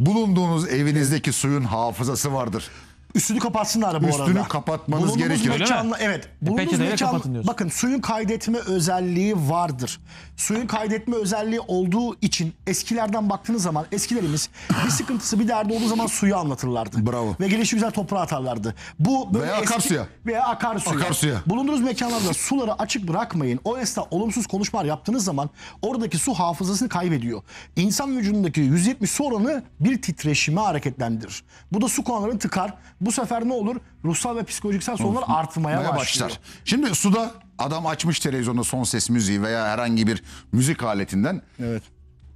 Bulunduğunuz evinizdeki suyun hafızası vardır. Üstünü kapatsınlar bu Üstünü arada. Üstünü kapatmanız bulunduğumuz gerekir. Mekanla, evet. Bulunduğumuz e mekan, bakın suyun kaydetme özelliği vardır. Suyun kaydetme özelliği olduğu için eskilerden baktığınız zaman eskilerimiz bir sıkıntısı bir derdi olduğu zaman suyu anlatırlardı. Bravo. Ve gelişi güzel toprağa atarlardı. Bu böyle veya eski, akarsuya. Veya akarsuya. akarsuya. Bulunduğunuz mekanlarda suları açık bırakmayın. O esna olumsuz konuşmalar yaptığınız zaman oradaki su hafızasını kaybediyor. İnsan vücudundaki 170 su oranı bir titreşimi hareketlendirir. Bu da su kanallarını tıkar. Bu sefer ne olur? Ruhsal ve psikolojik sorunlar artmaya başlar. başlar. Şimdi suda adam açmış televizyonda son ses müziği veya herhangi bir müzik aletinden. Evet.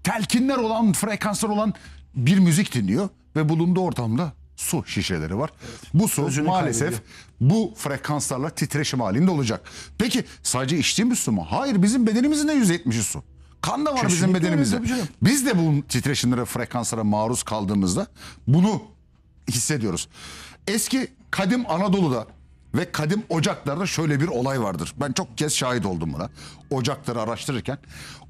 Telkinler olan, frekanslar olan bir müzik dinliyor ve bulunduğu ortamda su şişeleri var. Evet. Bu su Özünü maalesef kaybediyor. bu frekanslarla titreşim halinde olacak. Peki sadece içtiğimiz su mu? Hayır bizim bedenimizin de %70'i su. Kan da var Kesinlikle bizim bedenimizde. Biz de bu titreşimlere, frekanslara maruz kaldığımızda bunu hissediyoruz. Eski kadim Anadolu'da ve kadim ocaklarda şöyle bir olay vardır. Ben çok kez şahit oldum buna. Ocakları araştırırken.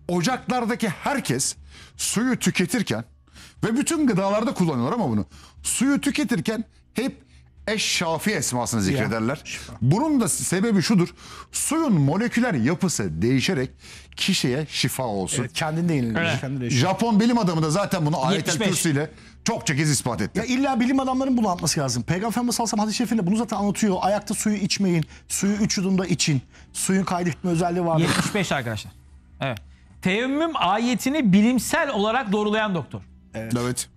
Ocaklardaki herkes suyu tüketirken ve bütün gıdalarda kullanıyorlar ama bunu. Suyu tüketirken hep Eşşafi esmasını zikrederler. Bunun da sebebi şudur. Suyun moleküler yapısı değişerek kişiye şifa olsun. Evet, kendinde yenilmiş. Evet. Japon bilim adamı da zaten bunu ayetel 75. kürsüyle çok çekiz ispat etti. Ya illa bilim adamlarının bunu anlatması lazım. Peygamberimiz sallallahu aleyhi ve sellem hadis-i bunu zaten anlatıyor. Ayakta suyu içmeyin. Suyu üç yudumda için. Suyun kaydetme özelliği var. 75 arkadaşlar. Evet. Teyemmüm ayetini bilimsel olarak doğrulayan doktor. Evet. evet.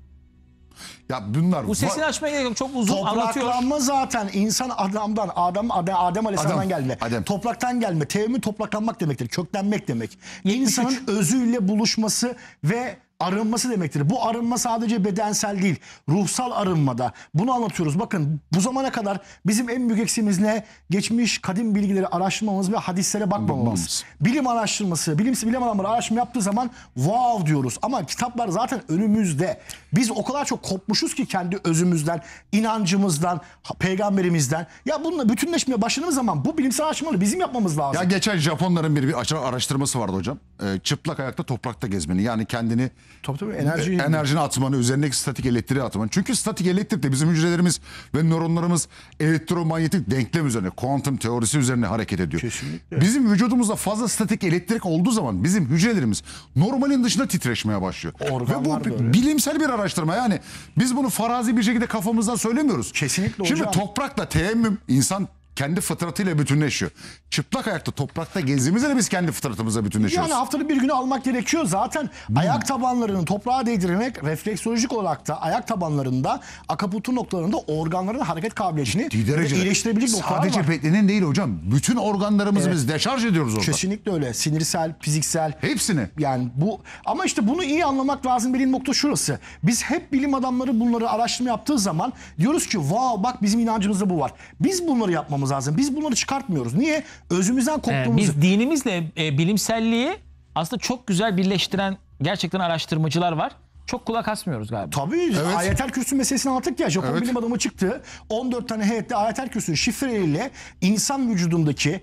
Ya bunlar Bu sesini açmaya gerek yok. Çok uzun anlatıyor. Topraklanma zaten insan adamdan, Adam Adem, Adem Aleyhisselam'dan Adam, gelme. Adem. Topraktan gelme. Tevmi topraklanmak demektir. Köklenmek demek. İnsanın özüyle buluşması ve arınması demektir. Bu arınma sadece bedensel değil, ruhsal arınmada. Bunu anlatıyoruz. Bakın bu zamana kadar bizim en büyük eksimiz ne? Geçmiş kadim bilgileri araştırmamız ve hadislere bakmamamız. Bilim araştırması, bilim, bilim adamları araştırma yaptığı zaman wow diyoruz. Ama kitaplar zaten önümüzde. Biz o kadar çok kopmuşuz ki kendi özümüzden, inancımızdan, peygamberimizden. Ya bununla bütünleşmeye başladığımız zaman bu bilimsel araştırmaları bizim yapmamız lazım. Ya geçen Japonların bir, bir araştırması vardı hocam. Ee, çıplak ayakta toprakta gezmeni. Yani kendini Tabii tabii enerji. E, enerjini atmanı, üzerindeki statik elektriği atmanı. Çünkü statik elektrik de bizim hücrelerimiz ve nöronlarımız elektromanyetik denklem üzerine, kuantum teorisi üzerine hareket ediyor. Kesinlikle. Bizim vücudumuzda fazla statik elektrik olduğu zaman bizim hücrelerimiz normalin dışında titreşmeye başlıyor. Organlar ve bu bilimsel bir araştırma yani biz bunu farazi bir şekilde kafamızdan söylemiyoruz. Kesinlikle Şimdi hocam. Şimdi toprakla teyemmüm insan kendi fıtratıyla bütünleşiyor. Çıplak ayakta toprakta gezdiğimizde de biz kendi fıtratımıza bütünleşiyoruz. Yani haftanın bir günü almak gerekiyor. Zaten hmm. ayak tabanlarını toprağa değdirmek refleksolojik olarak da ayak tabanlarında akapuntur noktalarında organların hareket kabiliyetini iyileştirebilecek noktalar Sadece var. bedenin değil hocam. Bütün organlarımızı evet. biz deşarj ediyoruz orada. Kesinlikle öyle. Sinirsel, fiziksel. Hepsini. Yani bu ama işte bunu iyi anlamak lazım. Benim nokta şurası. Biz hep bilim adamları bunları araştırma yaptığı zaman diyoruz ki vav bak bizim inancımızda bu var. Biz bunları yapmamız çıkarmamız lazım. Biz bunları çıkartmıyoruz. Niye? Özümüzden ee, koptuğumuz. Ee, biz dinimizle e, bilimselliği aslında çok güzel birleştiren gerçekten araştırmacılar var. Çok kulak asmıyoruz galiba. Tabii. Evet. Ayetel kürsü meselesini anlattık ya. Japon evet. bilim adamı çıktı. 14 tane heyette ayetel kürsü şifreleriyle insan vücudundaki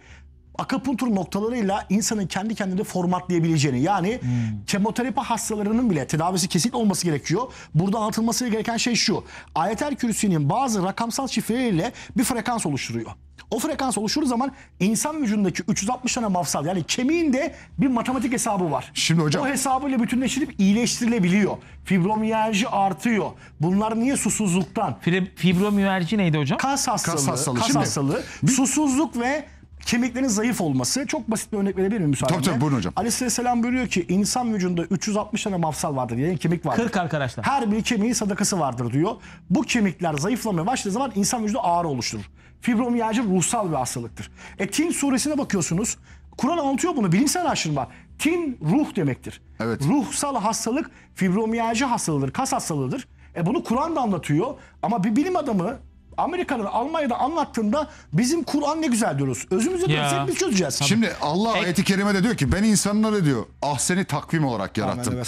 akupunktur noktalarıyla insanın kendi kendini formatlayabileceğini yani hmm. kemoterapi hastalarının bile tedavisi kesin olması gerekiyor. Burada anlatılması gereken şey şu. Ayetel kürsünün bazı rakamsal şifreleriyle bir frekans oluşturuyor. O frekans oluşur zaman insan vücudundaki 360 tane mafsal yani kemiğin de bir matematik hesabı var. Şimdi hocam. O hesabıyla bütünleştirip iyileştirilebiliyor. Fibromiyalji artıyor. Bunlar niye susuzluktan? Fibromiyalji neydi hocam? Kas hastalığı. Kas hastalığı. Kas hastalığı. Kas hastalığı. Susuzluk ve kemiklerin zayıf olması. Çok basit bir örnek verebilir miyim müsaadenle? Tabii tabii buyurun hocam. Aleyhisselam buyuruyor ki insan vücudunda 360 tane mafsal vardır yani kemik vardır. 40 arkadaşlar. Her bir kemiğin sadakası vardır diyor. Bu kemikler zayıflamaya başladığı zaman insan vücudu ağır oluşturur. Fibromiyacı ruhsal bir hastalıktır. E Tin suresine bakıyorsunuz. Kur'an anlatıyor bunu bilimsel araştırma. Tin ruh demektir. Evet. Ruhsal hastalık fibromiyacı hastalığıdır, kas hastalığıdır. E bunu Kur'an da anlatıyor ama bir bilim adamı Amerika'nın Almanya'da anlattığında bizim Kur'an ne güzel diyoruz. Özümüzü dönsek biz çözeceğiz. Tabii. Şimdi Allah Ek- ayeti kerimede diyor ki ben insanları diyor ah seni takvim olarak yarattım.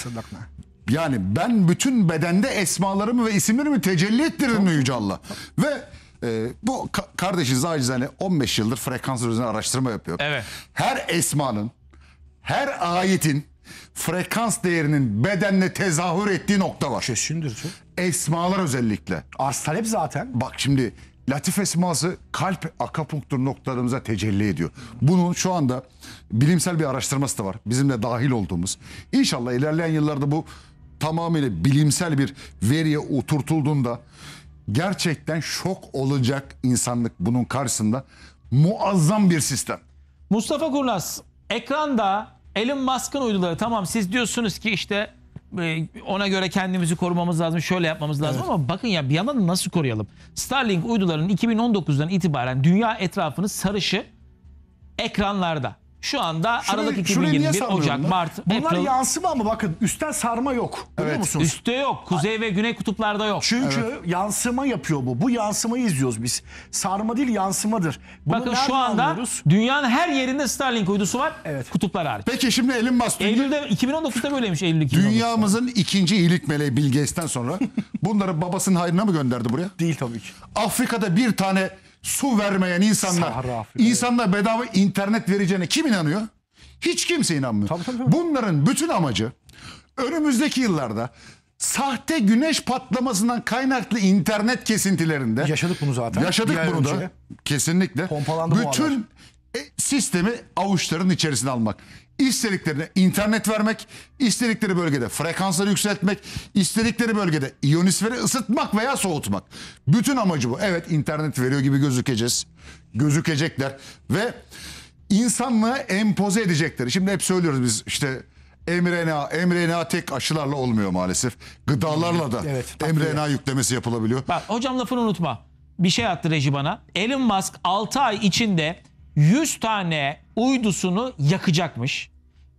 Yani ben bütün bedende esmalarımı ve isimlerimi tecelli ettirdim diyor Yüce Allah. Ve e, bu ka- kardeşiniz acizane 15 yıldır frekans üzerine araştırma yapıyor. Evet. Her esmanın, her ayetin frekans değerinin bedenle tezahür ettiği nokta var. Kesindir. çok. Esmalar özellikle. Arz talep zaten. Bak şimdi Latif esması kalp akapunktur noktalarımıza tecelli ediyor. Bunun şu anda bilimsel bir araştırması da var. Bizim de dahil olduğumuz. İnşallah ilerleyen yıllarda bu tamamıyla bilimsel bir veriye oturtulduğunda gerçekten şok olacak insanlık bunun karşısında muazzam bir sistem. Mustafa Kurnaz ekranda Elon Musk'ın uyduları tamam siz diyorsunuz ki işte e, ona göre kendimizi korumamız lazım, şöyle yapmamız lazım evet. ama bakın ya bir yandan nasıl koruyalım? Starlink uydularının 2019'dan itibaren dünya etrafını sarışı ekranlarda şu anda Aralık şurayı niye 2021, sallıyorum Ocak, ben? Mart, Bunlar April. yansıma mı bakın üstten sarma yok. Görüyor Evet. musunuz? Üste yok. Kuzey ve güney kutuplarda yok. Çünkü yansıma yapıyor bu. Bu yansımayı izliyoruz biz. Sarma değil yansımadır. Bunu Bakın şu anda anlıyoruz? dünyanın her yerinde Starlink uydusu var. Evet. Kutuplar hariç. Peki şimdi Elon Musk dünya- Eylül'de 2019'da böyleymiş Eylül 2019. dünyamızın ikinci iyilik meleği Bill Gates'ten sonra bunları babasının hayrına mı gönderdi buraya? değil tabii ki. Afrika'da bir tane su vermeyen insanlar, Sahra, bedava internet vereceğine kim inanıyor? Hiç kimse inanmıyor. Tabii, tabii, tabii. Bunların bütün amacı önümüzdeki yıllarda sahte güneş patlamasından kaynaklı internet kesintilerinde yaşadık bunu zaten. Yaşadık bunu önce. da kesinlikle. Pompalandı bütün e, sistemi avuçların içerisine almak istediklerine internet vermek, istedikleri bölgede frekansları yükseltmek, istedikleri bölgede iyonisferi ısıtmak veya soğutmak. Bütün amacı bu. Evet internet veriyor gibi gözükeceğiz. Gözükecekler ve insanlığı empoze edecekler. Şimdi hep söylüyoruz biz işte mRNA, mRNA tek aşılarla olmuyor maalesef. Gıdalarla da evet, mRNA yüklemesi yapılabiliyor. Bak hocam lafını unutma. Bir şey attı reji bana. Elon Musk 6 ay içinde 100 tane uydusunu yakacakmış.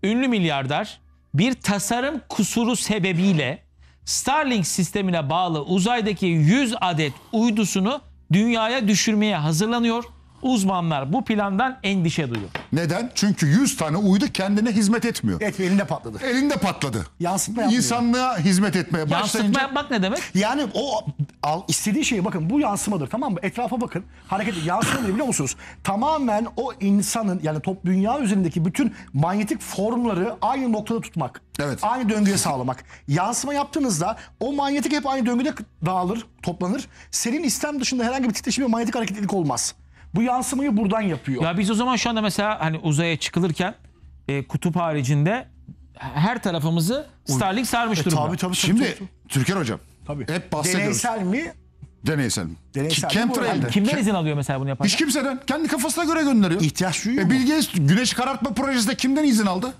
Ünlü milyarder bir tasarım kusuru sebebiyle Starlink sistemine bağlı uzaydaki 100 adet uydusunu dünyaya düşürmeye hazırlanıyor uzmanlar bu plandan endişe duyuyor. Neden? Çünkü 100 tane uydu kendine hizmet etmiyor. Evet elinde patladı. Elinde patladı. Yansıtma yapmıyor. İnsanlığa hizmet etmeye başlayınca... Yansıtma yapmak ne demek? Yani o al, istediği şeyi bakın bu yansımadır tamam mı? Etrafa bakın. Hareket yansıma biliyor musunuz? Tamamen o insanın yani top dünya üzerindeki bütün manyetik formları aynı noktada tutmak. Evet. Aynı döngüye sağlamak. Yansıma yaptığınızda o manyetik hep aynı döngüde dağılır, toplanır. Senin istem dışında herhangi bir titreşim ve manyetik hareketlilik olmaz. Bu yansımayı buradan yapıyor. Ya biz o zaman şu anda mesela hani uzaya çıkılırken e, kutup haricinde her tarafımızı Starlink sarmış e, durumda. Tabii tabii. Şimdi Türker Hocam Tabii. hep bahsediyoruz. Deneysel mi? Deneysel. Deneysel mi bu? Kimden izin alıyor mesela bunu yaparken? Hiç kimseden. Kendi kafasına göre gönderiyor. İhtiyaç duyuyor E, mu? güneş karartma projesinde kimden izin aldı?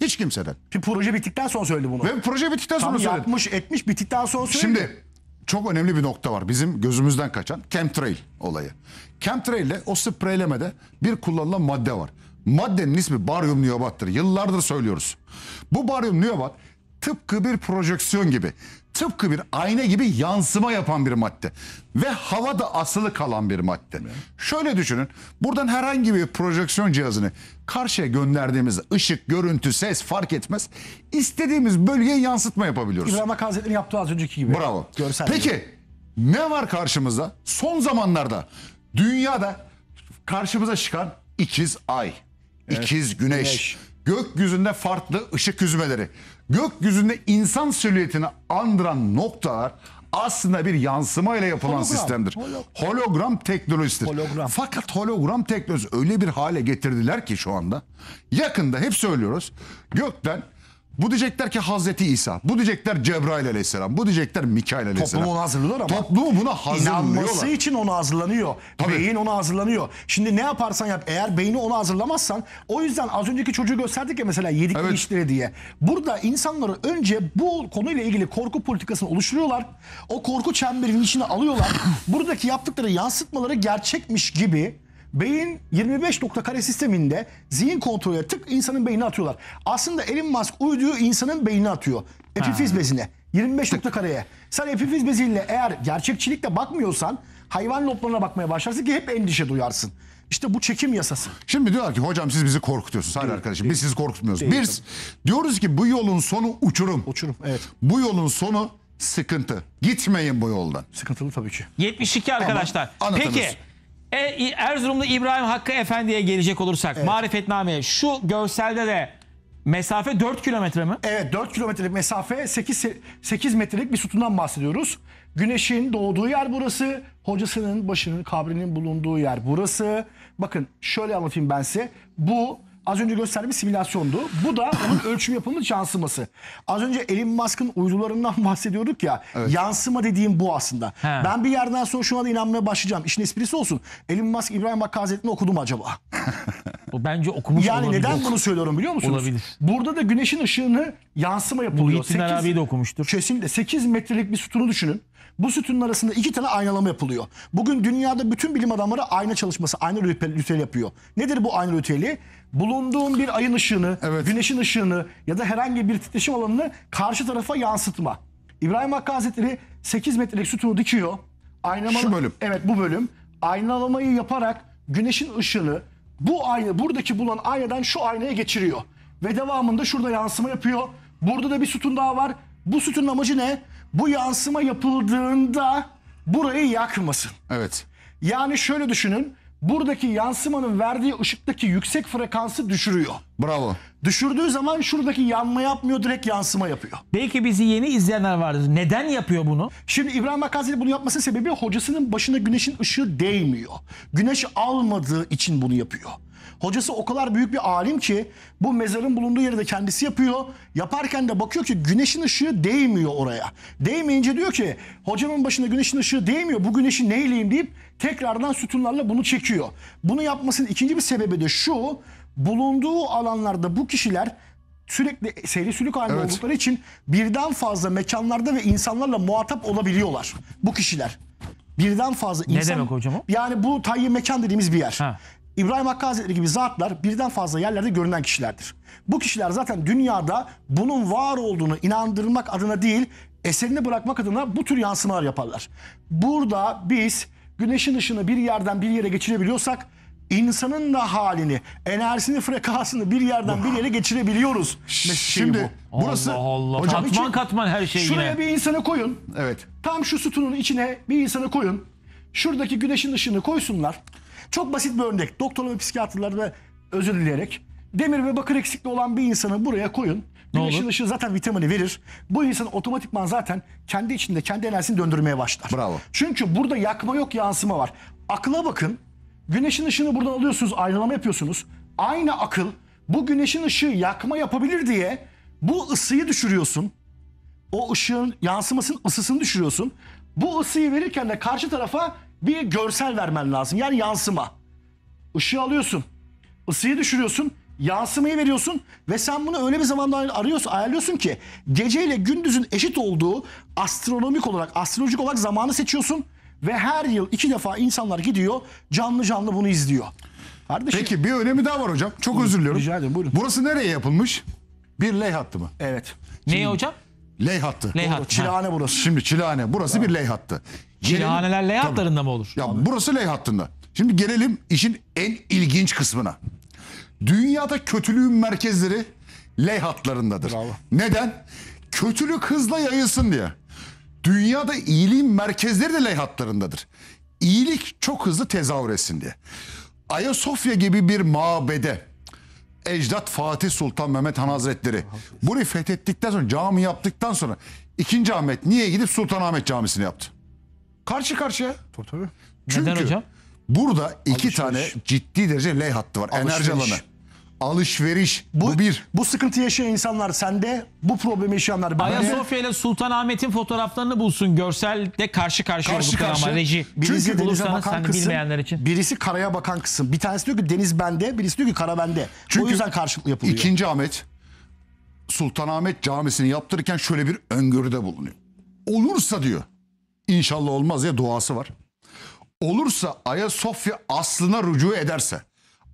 Hiç kimseden. Bir proje bittikten sonra söyledi bunu. Ve proje bittikten sonra Tam söyledi. yapmış, etmiş, bittikten sonra söyledi. Şimdi çok önemli bir nokta var bizim gözümüzden kaçan chemtrail olayı. Chemtrail ile o spreylemede bir kullanılan madde var. Maddenin ismi baryum niyobattır. Yıllardır söylüyoruz. Bu baryum niyobat tıpkı bir projeksiyon gibi, tıpkı bir ayna gibi yansıma yapan bir madde ve havada asılı kalan bir madde. Şöyle düşünün. Buradan herhangi bir projeksiyon cihazını karşıya gönderdiğimiz ışık, görüntü, ses fark etmez. İstediğimiz bölgeye yansıtma yapabiliyoruz. İbrahim Hakan Hazretleri'nin yaptığı az önceki gibi. Bravo. Görsel Peki ne var karşımızda? Son zamanlarda dünyada karşımıza çıkan ikiz ay, evet. ikiz güneş, güneş, gökyüzünde farklı ışık yüzmeleri gökyüzünde insan silüetini andıran noktalar aslında bir yansıma ile yapılan hologram, sistemdir. Hologram, teknolojisidir. Hologram. Fakat hologram teknolojisi öyle bir hale getirdiler ki şu anda yakında hep söylüyoruz gökten bu diyecekler ki Hazreti İsa. Bu diyecekler Cebrail aleyhisselam. Bu diyecekler Mikail aleyhisselam. Toplum onu hazırlıyorlar ama. Toplumu buna hazırlıyorlar. İnanması için onu hazırlanıyor. Tabii. Beyin onu hazırlanıyor. Şimdi ne yaparsan yap eğer beyni onu hazırlamazsan o yüzden az önceki çocuğu gösterdik ya mesela yedik evet. işleri diye. Burada insanları önce bu konuyla ilgili korku politikasını oluşturuyorlar. O korku çemberinin içine alıyorlar. Buradaki yaptıkları yansıtmaları gerçekmiş gibi Beyin 25 nokta kare sisteminde zihin kontrolüyle tık insanın beynini atıyorlar. Aslında Elon Musk uyduyu insanın beynini atıyor. Epifiz bezine. 25 tık. nokta kareye. Sen epifiz beziyle eğer gerçekçilikle bakmıyorsan hayvan loblarına bakmaya başlarsın ki hep endişe duyarsın. İşte bu çekim yasası. Şimdi diyorlar ki hocam siz bizi korkutuyorsunuz. Hayır arkadaşım değil. biz sizi korkutmuyoruz. Değil, Biz tabii. diyoruz ki bu yolun sonu uçurum. Uçurum evet. Bu yolun sonu sıkıntı. Gitmeyin bu yoldan. Sıkıntılı tabii ki. 72 arkadaşlar. Ama anlatınız. Peki e, Erzurumlu İbrahim Hakkı Efendi'ye gelecek olursak evet. marifetnameye şu görselde de mesafe 4 kilometre mi? Evet 4 kilometrelik mesafe 8, 8 metrelik bir sütundan bahsediyoruz. Güneşin doğduğu yer burası. Hocasının başının kabrinin bulunduğu yer burası. Bakın şöyle anlatayım ben size. Bu Az önce gösterdiğim bir simülasyondu. Bu da onun ölçüm yapımı yansıması. Az önce Elon Musk'ın uydularından bahsediyorduk ya. Evet. Yansıma dediğim bu aslında. He. Ben bir yerden sonra şuna da inanmaya başlayacağım. İşin esprisi olsun. Elon Musk İbrahim Hakkı Hazretleri'ni okudum acaba? Bu bence okumuş yani olabilir. neden bunu söylüyorum biliyor musunuz? Olabilir. Burada da güneşin ışığını yansıma yapılıyor. Muhittin Arabi'yi de okumuştur. Kesinlikle 8 metrelik bir sütunu düşünün. Bu sütunun arasında iki tane aynalama yapılıyor. Bugün dünyada bütün bilim adamları ayna çalışması, ayna ritüeli yapıyor. Nedir bu ayna ritüeli? bulunduğun bir ayın ışığını, evet. güneşin ışığını ya da herhangi bir titreşim alanını karşı tarafa yansıtma. İbrahim Hakkı Hazretleri 8 metrelik sütunu dikiyor. Aynalama, Şu bölüm. Evet bu bölüm. Aynalamayı yaparak güneşin ışını bu ayna, buradaki bulan aynadan şu aynaya geçiriyor. Ve devamında şurada yansıma yapıyor. Burada da bir sütun daha var. Bu sütunun amacı ne? Bu yansıma yapıldığında burayı yakmasın. Evet. Yani şöyle düşünün buradaki yansımanın verdiği ışıktaki yüksek frekansı düşürüyor. Bravo. Düşürdüğü zaman şuradaki yanma yapmıyor direkt yansıma yapıyor. Belki bizi yeni izleyenler vardır. Neden yapıyor bunu? Şimdi İbrahim Hakkazeli bunu yapmasının sebebi hocasının başına güneşin ışığı değmiyor. Güneş almadığı için bunu yapıyor. Hocası o kadar büyük bir alim ki bu mezarın bulunduğu yeri de kendisi yapıyor. Yaparken de bakıyor ki güneşin ışığı değmiyor oraya. Değmeyince diyor ki hocamın başında güneşin ışığı değmiyor. Bu güneşi neyleyim deyip tekrardan sütunlarla bunu çekiyor. Bunu yapmasının ikinci bir sebebi de şu. Bulunduğu alanlarda bu kişiler sürekli seyri sülük halinde evet. oldukları için birden fazla mekanlarda ve insanlarla muhatap olabiliyorlar bu kişiler. Birden fazla insan. Ne demek hocam o? Yani bu tayyi mekan dediğimiz bir yer. Ha. İbrahim Hakkı Hazretleri gibi zatlar birden fazla yerlerde görünen kişilerdir. Bu kişiler zaten dünyada bunun var olduğunu inandırmak adına değil, eserini bırakmak adına bu tür yansımalar yaparlar. Burada biz güneşin ışını bir yerden bir yere geçirebiliyorsak insanın da halini, enerjisini, frekansını bir yerden bir yere geçirebiliyoruz. Şey şimdi bu. burası Allah Allah. Hocam katman için, katman her şey şuraya yine. bir insanı koyun. Evet. Tam şu sütunun içine bir insanı koyun. Şuradaki güneşin ışını koysunlar. Çok basit bir örnek. Doktorlar ve psikiyatrlar psikiyatrlarda özür dileyerek demir ve bakır eksikliği olan bir insanı buraya koyun. Güneşin ışığı zaten vitamini verir. Bu insan otomatikman zaten kendi içinde kendi enerjisini döndürmeye başlar. Bravo. Çünkü burada yakma yok yansıma var. Akla bakın. Güneşin ışığını buradan alıyorsunuz, aydınlama yapıyorsunuz. Aynı akıl bu güneşin ışığı yakma yapabilir diye bu ısıyı düşürüyorsun. O ışığın yansımasının ısısını düşürüyorsun. Bu ısıyı verirken de karşı tarafa bir görsel vermen lazım. Yani yansıma. Işığı alıyorsun. ısıyı düşürüyorsun. Yansımayı veriyorsun ve sen bunu öyle bir zamanda arıyorsun, ayarlıyorsun ki geceyle gündüzün eşit olduğu astronomik olarak, astrolojik olarak zamanı seçiyorsun ve her yıl iki defa insanlar gidiyor canlı canlı bunu izliyor. Kardeşim, Peki bir önemi daha var hocam. Çok özür diliyorum. Rica ederim buyurun. Burası nereye yapılmış? Bir ley hattı mı? Evet. Neyi hocam? Ley hattı. Ley hattı. Çilehane ha. burası. Şimdi Çilehane. Burası ya. bir ley hattı. Çilehaneler ley hatlarında mı olur? Ya Abi. burası ley hattında. Şimdi gelelim işin en ilginç kısmına. Dünyada kötülüğün merkezleri ley hatlarındadır. Bravo. Neden? Kötülük hızla yayılsın diye. Dünyada iyiliğin merkezleri de ley hatlarındadır. İyilik çok hızlı tezahür etsin diye. Ayasofya gibi bir mabede Ecdat Fatih Sultan Mehmet Han Hazretleri burayı fethettikten sonra cami yaptıktan sonra 2. Ahmet niye gidip Sultanahmet Camisi'ni yaptı? Karşı karşıya. Tabii tabii. Çünkü Neden hocam? burada iki Alışveriş. tane ciddi derece ley hattı var. Enerji alanı alışveriş. Bu, bu bir. Bu sıkıntı yaşayan insanlar sende, bu problemi yaşayanlar bende. Ayasofya ile Sultanahmet'in fotoğraflarını bulsun. Görselde karşı karşıya karşı, karşı. ama reji. Birisi Çünkü denize bakan kısım, bilmeyenler için. Birisi karaya bakan kısım. Bir tanesi diyor ki deniz bende, birisi diyor ki kara bende. Çünkü o yüzden karşılıklı yapılıyor. İkinci Ahmet Sultanahmet Camisi'ni yaptırırken şöyle bir öngörüde bulunuyor. Olursa diyor, inşallah olmaz ya duası var. Olursa Ayasofya aslına rücu ederse,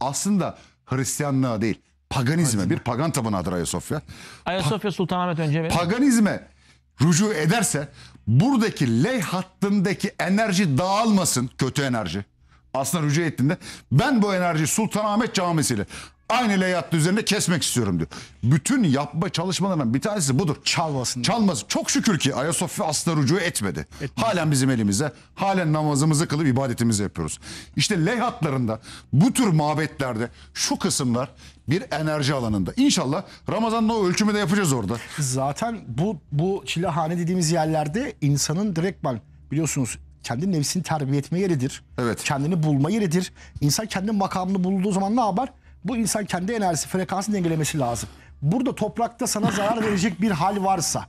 aslında Hristiyanlığa değil paganizme bir pagan tapınağıdır Ayasofya. Ayasofya pa- Sultanahmet önce Paganizme rücu ederse buradaki ley hattındaki enerji dağılmasın kötü enerji. Aslında rücu ettiğinde ben bu enerjiyi Sultanahmet Camisi'yle aynı layout üzerinde kesmek istiyorum diyor. Bütün yapma çalışmalarından bir tanesi budur. Çalmasın. çalmaz. Çok şükür ki Ayasofya asla rücu etmedi. etmedi. Halen bizim elimizde. Halen namazımızı kılıp ibadetimizi yapıyoruz. İşte leyhatlarında bu tür mabetlerde şu kısımlar bir enerji alanında. İnşallah Ramazan'da o ölçümü de yapacağız orada. Zaten bu bu çilehane dediğimiz yerlerde insanın direktman biliyorsunuz kendi nefsini terbiye etme yeridir. Evet. Kendini bulma yeridir. İnsan kendi makamını bulduğu zaman ne yapar? bu insan kendi enerjisi frekansını dengelemesi lazım. Burada toprakta sana zarar verecek bir hal varsa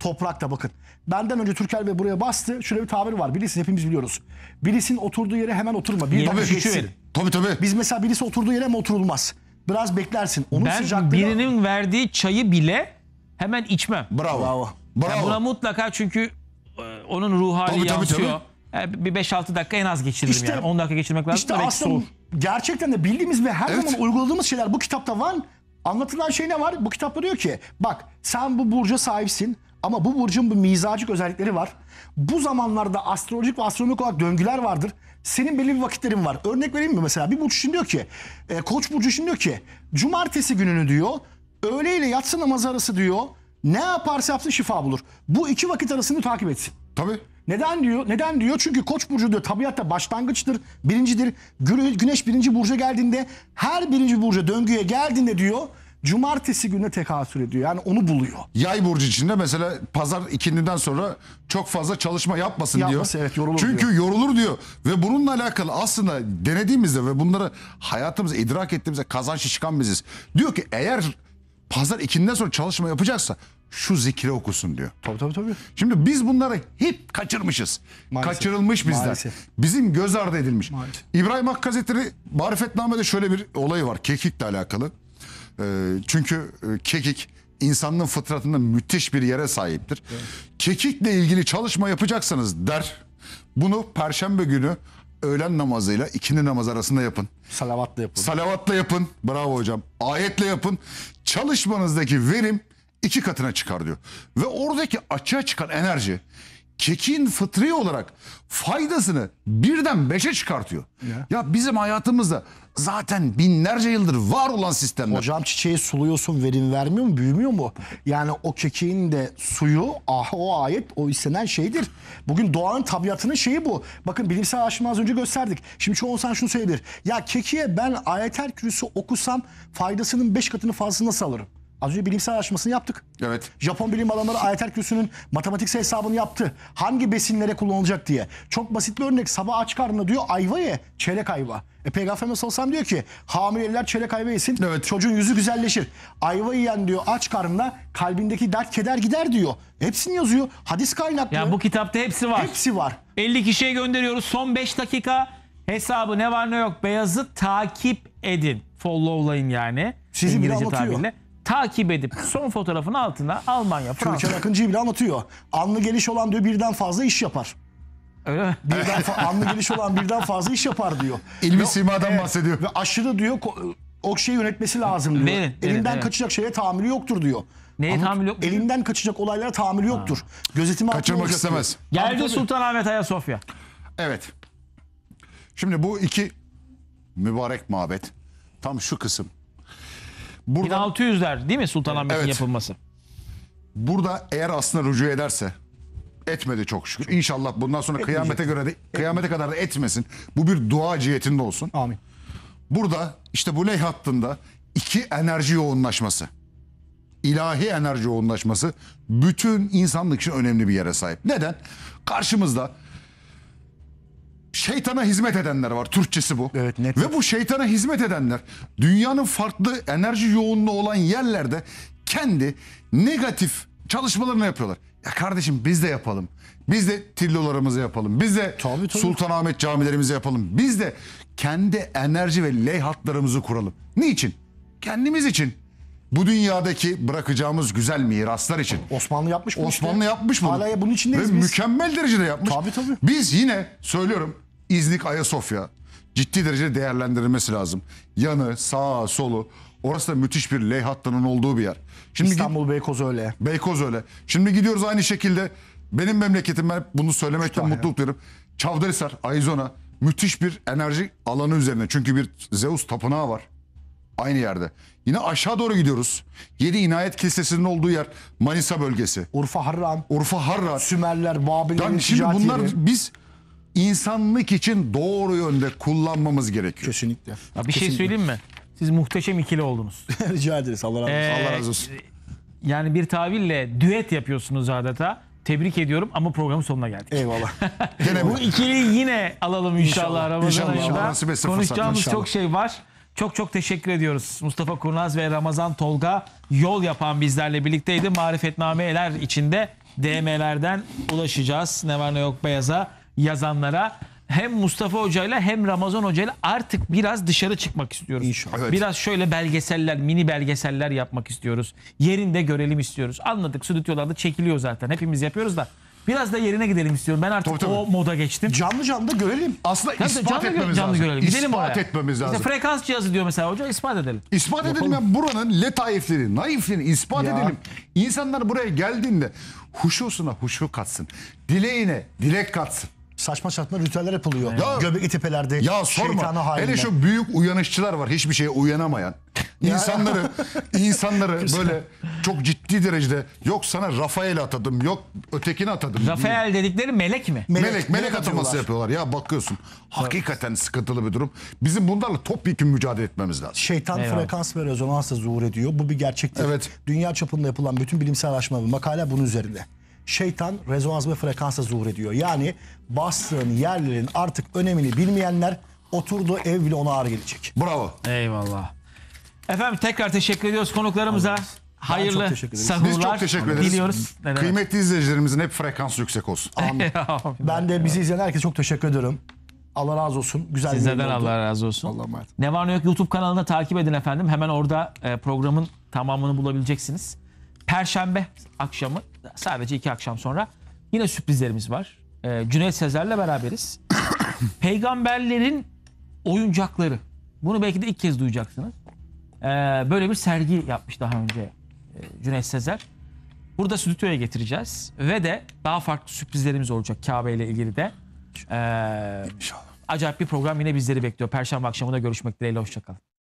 toprakta bakın. Benden önce Türker Bey buraya bastı. Şöyle bir tabir var. Bilirsin hepimiz biliyoruz. Birisinin oturduğu yere hemen oturma. Bir dakika şey? geçsin. Tabii tabii. Biz mesela birisi oturduğu yere mi oturulmaz? Biraz beklersin. Onun ben sıcaklığı... birinin verdiği çayı bile hemen içmem. Bravo. Bravo. Bravo. Yani buna mutlaka çünkü e, onun ruh hali tabii, yansıyor. Tabii, tabii. Yani e, bir 5-6 dakika en az geçiririm İşte- yani. 10 dakika geçirmek lazım. İşte da aslında soğur. gerçekten de bildiğimiz ve her Evet. zaman uyguladığımız şeyler bu kitapta var. Anlatılan şey ne var? Bu kitapta diyor ki bak sen bu burca sahipsin ama bu burcun bu mizacık özellikleri var. Bu zamanlarda astrolojik ve astronomik olarak döngüler vardır. Senin belli bir vakitlerin var. Örnek vereyim mi mesela? Bir burç için diyor ki, e, koç burcu için diyor ki cumartesi gününü diyor öğle ile yatsı namazı arası diyor ne yaparsa yapsın şifa bulur. Bu iki vakit arasını takip etsin. Tabii. Neden diyor? Neden diyor? Çünkü Koç burcu diyor tabiatta başlangıçtır, birincidir. Güneş birinci burca geldiğinde her birinci burca döngüye geldiğinde diyor cumartesi gününe tekasür ediyor. Yani onu buluyor. Yay burcu içinde mesela pazar ikindinden sonra çok fazla çalışma yapmasın Yapması, diyor. evet yorulur Çünkü diyor. yorulur diyor ve bununla alakalı aslında denediğimizde ve bunları hayatımızda idrak ettiğimizde kazanç çıkan biziz. Diyor ki eğer pazar ikinden sonra çalışma yapacaksa şu zikri okusun diyor. Tabii tabii tabii. Şimdi biz bunları hep kaçırmışız. Maalesef. Kaçırılmış bizden. Maalesef. Bizim göz ardı edilmiş. Maalesef. İbrahim Hakkı Hazretleri Marifetname'de şöyle bir olayı var kekikle alakalı. Ee, çünkü e, kekik insanlığın fıtratında müthiş bir yere sahiptir. Evet. Kekikle ilgili çalışma yapacaksanız der. Bunu perşembe günü öğlen namazıyla ikindi namaz arasında yapın. Salavatla yapın. Salavatla yapın. Bravo hocam. Ayetle yapın. Çalışmanızdaki verim iki katına çıkar diyor. Ve oradaki açığa çıkan enerji kekin fıtri olarak faydasını birden beşe çıkartıyor. Ya, ya bizim hayatımızda zaten binlerce yıldır var olan sistemler. Hocam çiçeği suluyorsun verim vermiyor mu? Büyümüyor mu? Yani o kekiğin de suyu ah, o ayet o istenen şeydir. Bugün doğanın tabiatının şeyi bu. Bakın bilimsel araştırma az önce gösterdik. Şimdi çoğu insan şunu söyleyebilir. Ya kekiğe ben ayetel kürüsü okusam faydasının beş katını fazlasını nasıl alırım? Az önce bilimsel araştırmasını yaptık. Evet. Japon bilim adamları ayetel kürsünün matematiksel hesabını yaptı. Hangi besinlere kullanılacak diye. Çok basit bir örnek. Sabah aç karnına diyor ayva ye. Çeyrek ayva. E Peygamberimiz sallallahu diyor ki hamileler çeyrek ayva yesin. Evet. Çocuğun yüzü güzelleşir. Ayva yiyen diyor aç karnına kalbindeki dert keder gider diyor. Hepsini yazıyor. Hadis kaynaklı. Ya bu kitapta hepsi var. Hepsi var. 50 kişiye gönderiyoruz. Son 5 dakika hesabı ne var ne yok. Beyazı takip edin. Followlayın yani. Sizi bir anlatıyor. Tabirle takip edip son fotoğrafın altına Almanya, Fransa. Türkan Akıncı'yı bile anlatıyor. Anlı geliş olan diyor birden fazla iş yapar. Öyle mi? Birden fa- anlı geliş olan birden fazla iş yapar diyor. İlmi Ve- simadan Evet. bahsediyor. Ve aşırı diyor o şeyi yönetmesi lazım diyor. Verin, verin, elinden evet. kaçacak şeye tamiri yoktur diyor. Neye tamir? tahammülü yok? Elinden kaçacak olaylara tahammülü yoktur. Gözetimi altına Kaçırmak istemez. Geldi Sultanahmet Ayasofya. Evet. Şimdi bu iki mübarek mabet tam şu kısım Burada, 1600'ler değil mi Sultanahmet'in Evet. yapılması? burada eğer aslına rücu ederse etmedi çok şükür. İnşallah bundan sonra kıyamete göre de kıyamete kadar da etmesin. Bu bir dua cihetinde olsun. Amin. Burada işte bu ley hattında iki enerji yoğunlaşması. ilahi enerji yoğunlaşması bütün insanlık için önemli bir yere sahip. Neden? Karşımızda şeytana hizmet edenler var. Türkçesi bu. Evet, net. Ve bu şeytana hizmet edenler dünyanın farklı enerji yoğunluğu olan yerlerde kendi negatif çalışmalarını yapıyorlar. Ya kardeşim biz de yapalım. Biz de tillolarımızı yapalım. Biz de tabii, tabii. Sultanahmet camilerimizi yapalım. Biz de kendi enerji ve ley hatlarımızı kuralım. Niçin? Kendimiz için. Bu dünyadaki bırakacağımız güzel miraslar için. Osmanlı yapmış mı? Osmanlı işte. yapmış mı? Hala bunun içindeyiz Ve biz. mükemmel derecede yapmış. Tabii tabii. Biz yine söylüyorum İznik Ayasofya ciddi derece değerlendirilmesi lazım. Yanı, sağa, solu. Orası da müthiş bir ley hattının olduğu bir yer. Şimdi İstanbul Beykoz öyle. Beykoz öyle. Şimdi gidiyoruz aynı şekilde. Benim memleketim ben bunu söylemekten Kütahya. mutluluk duyarım. Çavdarhisar, Arizona müthiş bir enerji alanı üzerine. Çünkü bir Zeus tapınağı var. Aynı yerde. Yine aşağı doğru gidiyoruz. Yedi İnayet Kilisesi'nin olduğu yer Manisa bölgesi. Urfa Harran. Urfa Harran. Sümerler, Babil'in yani şimdi bunlar biz insanlık için doğru yönde kullanmamız gerekiyor. Kesinlikle. Ya bir şey söyleyeyim mi? Siz muhteşem ikili oldunuz. Rica ederiz. Allah razı olsun. Ee, Allah razı olsun. Yani bir taville düet yapıyorsunuz adeta. Tebrik ediyorum ama programın sonuna geldik. Eyvallah. Gene bu ikili yine alalım inşallah, inşallah. Ramazan İnşallah. Konuşacağımız inşallah. çok şey var. Çok çok teşekkür ediyoruz. Mustafa Kurnaz ve Ramazan Tolga yol yapan bizlerle birlikteydi. Marifetnameler içinde DM'lerden ulaşacağız. Ne var ne yok beyaza yazanlara hem Mustafa Hoca'yla hem Ramazan Hoca'yla artık biraz dışarı çıkmak istiyoruz. İnşallah. Evet. Biraz şöyle belgeseller, mini belgeseller yapmak istiyoruz. Yerinde görelim istiyoruz. Anladık stüdyolarda çekiliyor zaten. Hepimiz yapıyoruz da. Biraz da yerine gidelim istiyorum. Ben artık Tabii, tabii. o moda geçtim. Canlı canlı da görelim. Aslında Tabii, ispat canlı gö- etmemiz canlı lazım. görelim. Gidelim ispat oraya. etmemiz lazım. İşte frekans cihazı diyor mesela hoca ispat edelim. İspat edelim ya buranın letaifleri, naifliğini ispat Ya. edelim. İnsanlar buraya geldiğinde huşusuna huşu katsın. Dileğine dilek katsın saçma saçma ritüeller yapılıyor. Ya, Göbekli tepelerde ya sorma. halinde. Hele şu büyük uyanışçılar var hiçbir şeye uyanamayan. İnsanları insanları böyle çok ciddi derecede yok sana Rafael atadım yok ötekini atadım. Rafael dedikleri melek mi? Melek melek, melek ataması yapıyorlar. Ya bakıyorsun hakikaten sıkıntılı bir durum. Bizim bunlarla topyekun mücadele etmemiz lazım. Şeytan Eyvallah. frekans ve rezonansla zuhur ediyor. Bu bir gerçektir. Evet. Dünya çapında yapılan bütün bilimsel araştırmalar makale bunun üzerinde şeytan rezonans ve frekansa zuhur ediyor. Yani bastığın yerlerin artık önemini bilmeyenler oturduğu ev bile ona ağır gelecek. Bravo. Eyvallah. Efendim tekrar teşekkür ediyoruz konuklarımıza. Hayırlı sahurlar Biz çok teşekkür ederiz. diliyoruz. Ne Kıymetli izleyicilerimizin hep frekansı yüksek olsun. Amin. Ben de bizi izleyen herkese çok teşekkür ediyorum. Allah razı olsun. Güzel bir Sizlerden Allah razı olsun. Allah'a Ne var ne yok YouTube kanalında takip edin efendim. Hemen orada e, programın tamamını bulabileceksiniz. Perşembe akşamı sadece iki akşam sonra yine sürprizlerimiz var. Ee, Cüneyt Sezer'le beraberiz. Peygamberlerin oyuncakları. Bunu belki de ilk kez duyacaksınız. Ee, böyle bir sergi yapmış daha önce e, Cüneyt Sezer. Burada stüdyoya getireceğiz ve de daha farklı sürprizlerimiz olacak Kabe ile ilgili de. Ee, İnşallah. Acayip bir program yine bizleri bekliyor. Perşembe akşamında görüşmek dileğiyle. Hoşçakalın.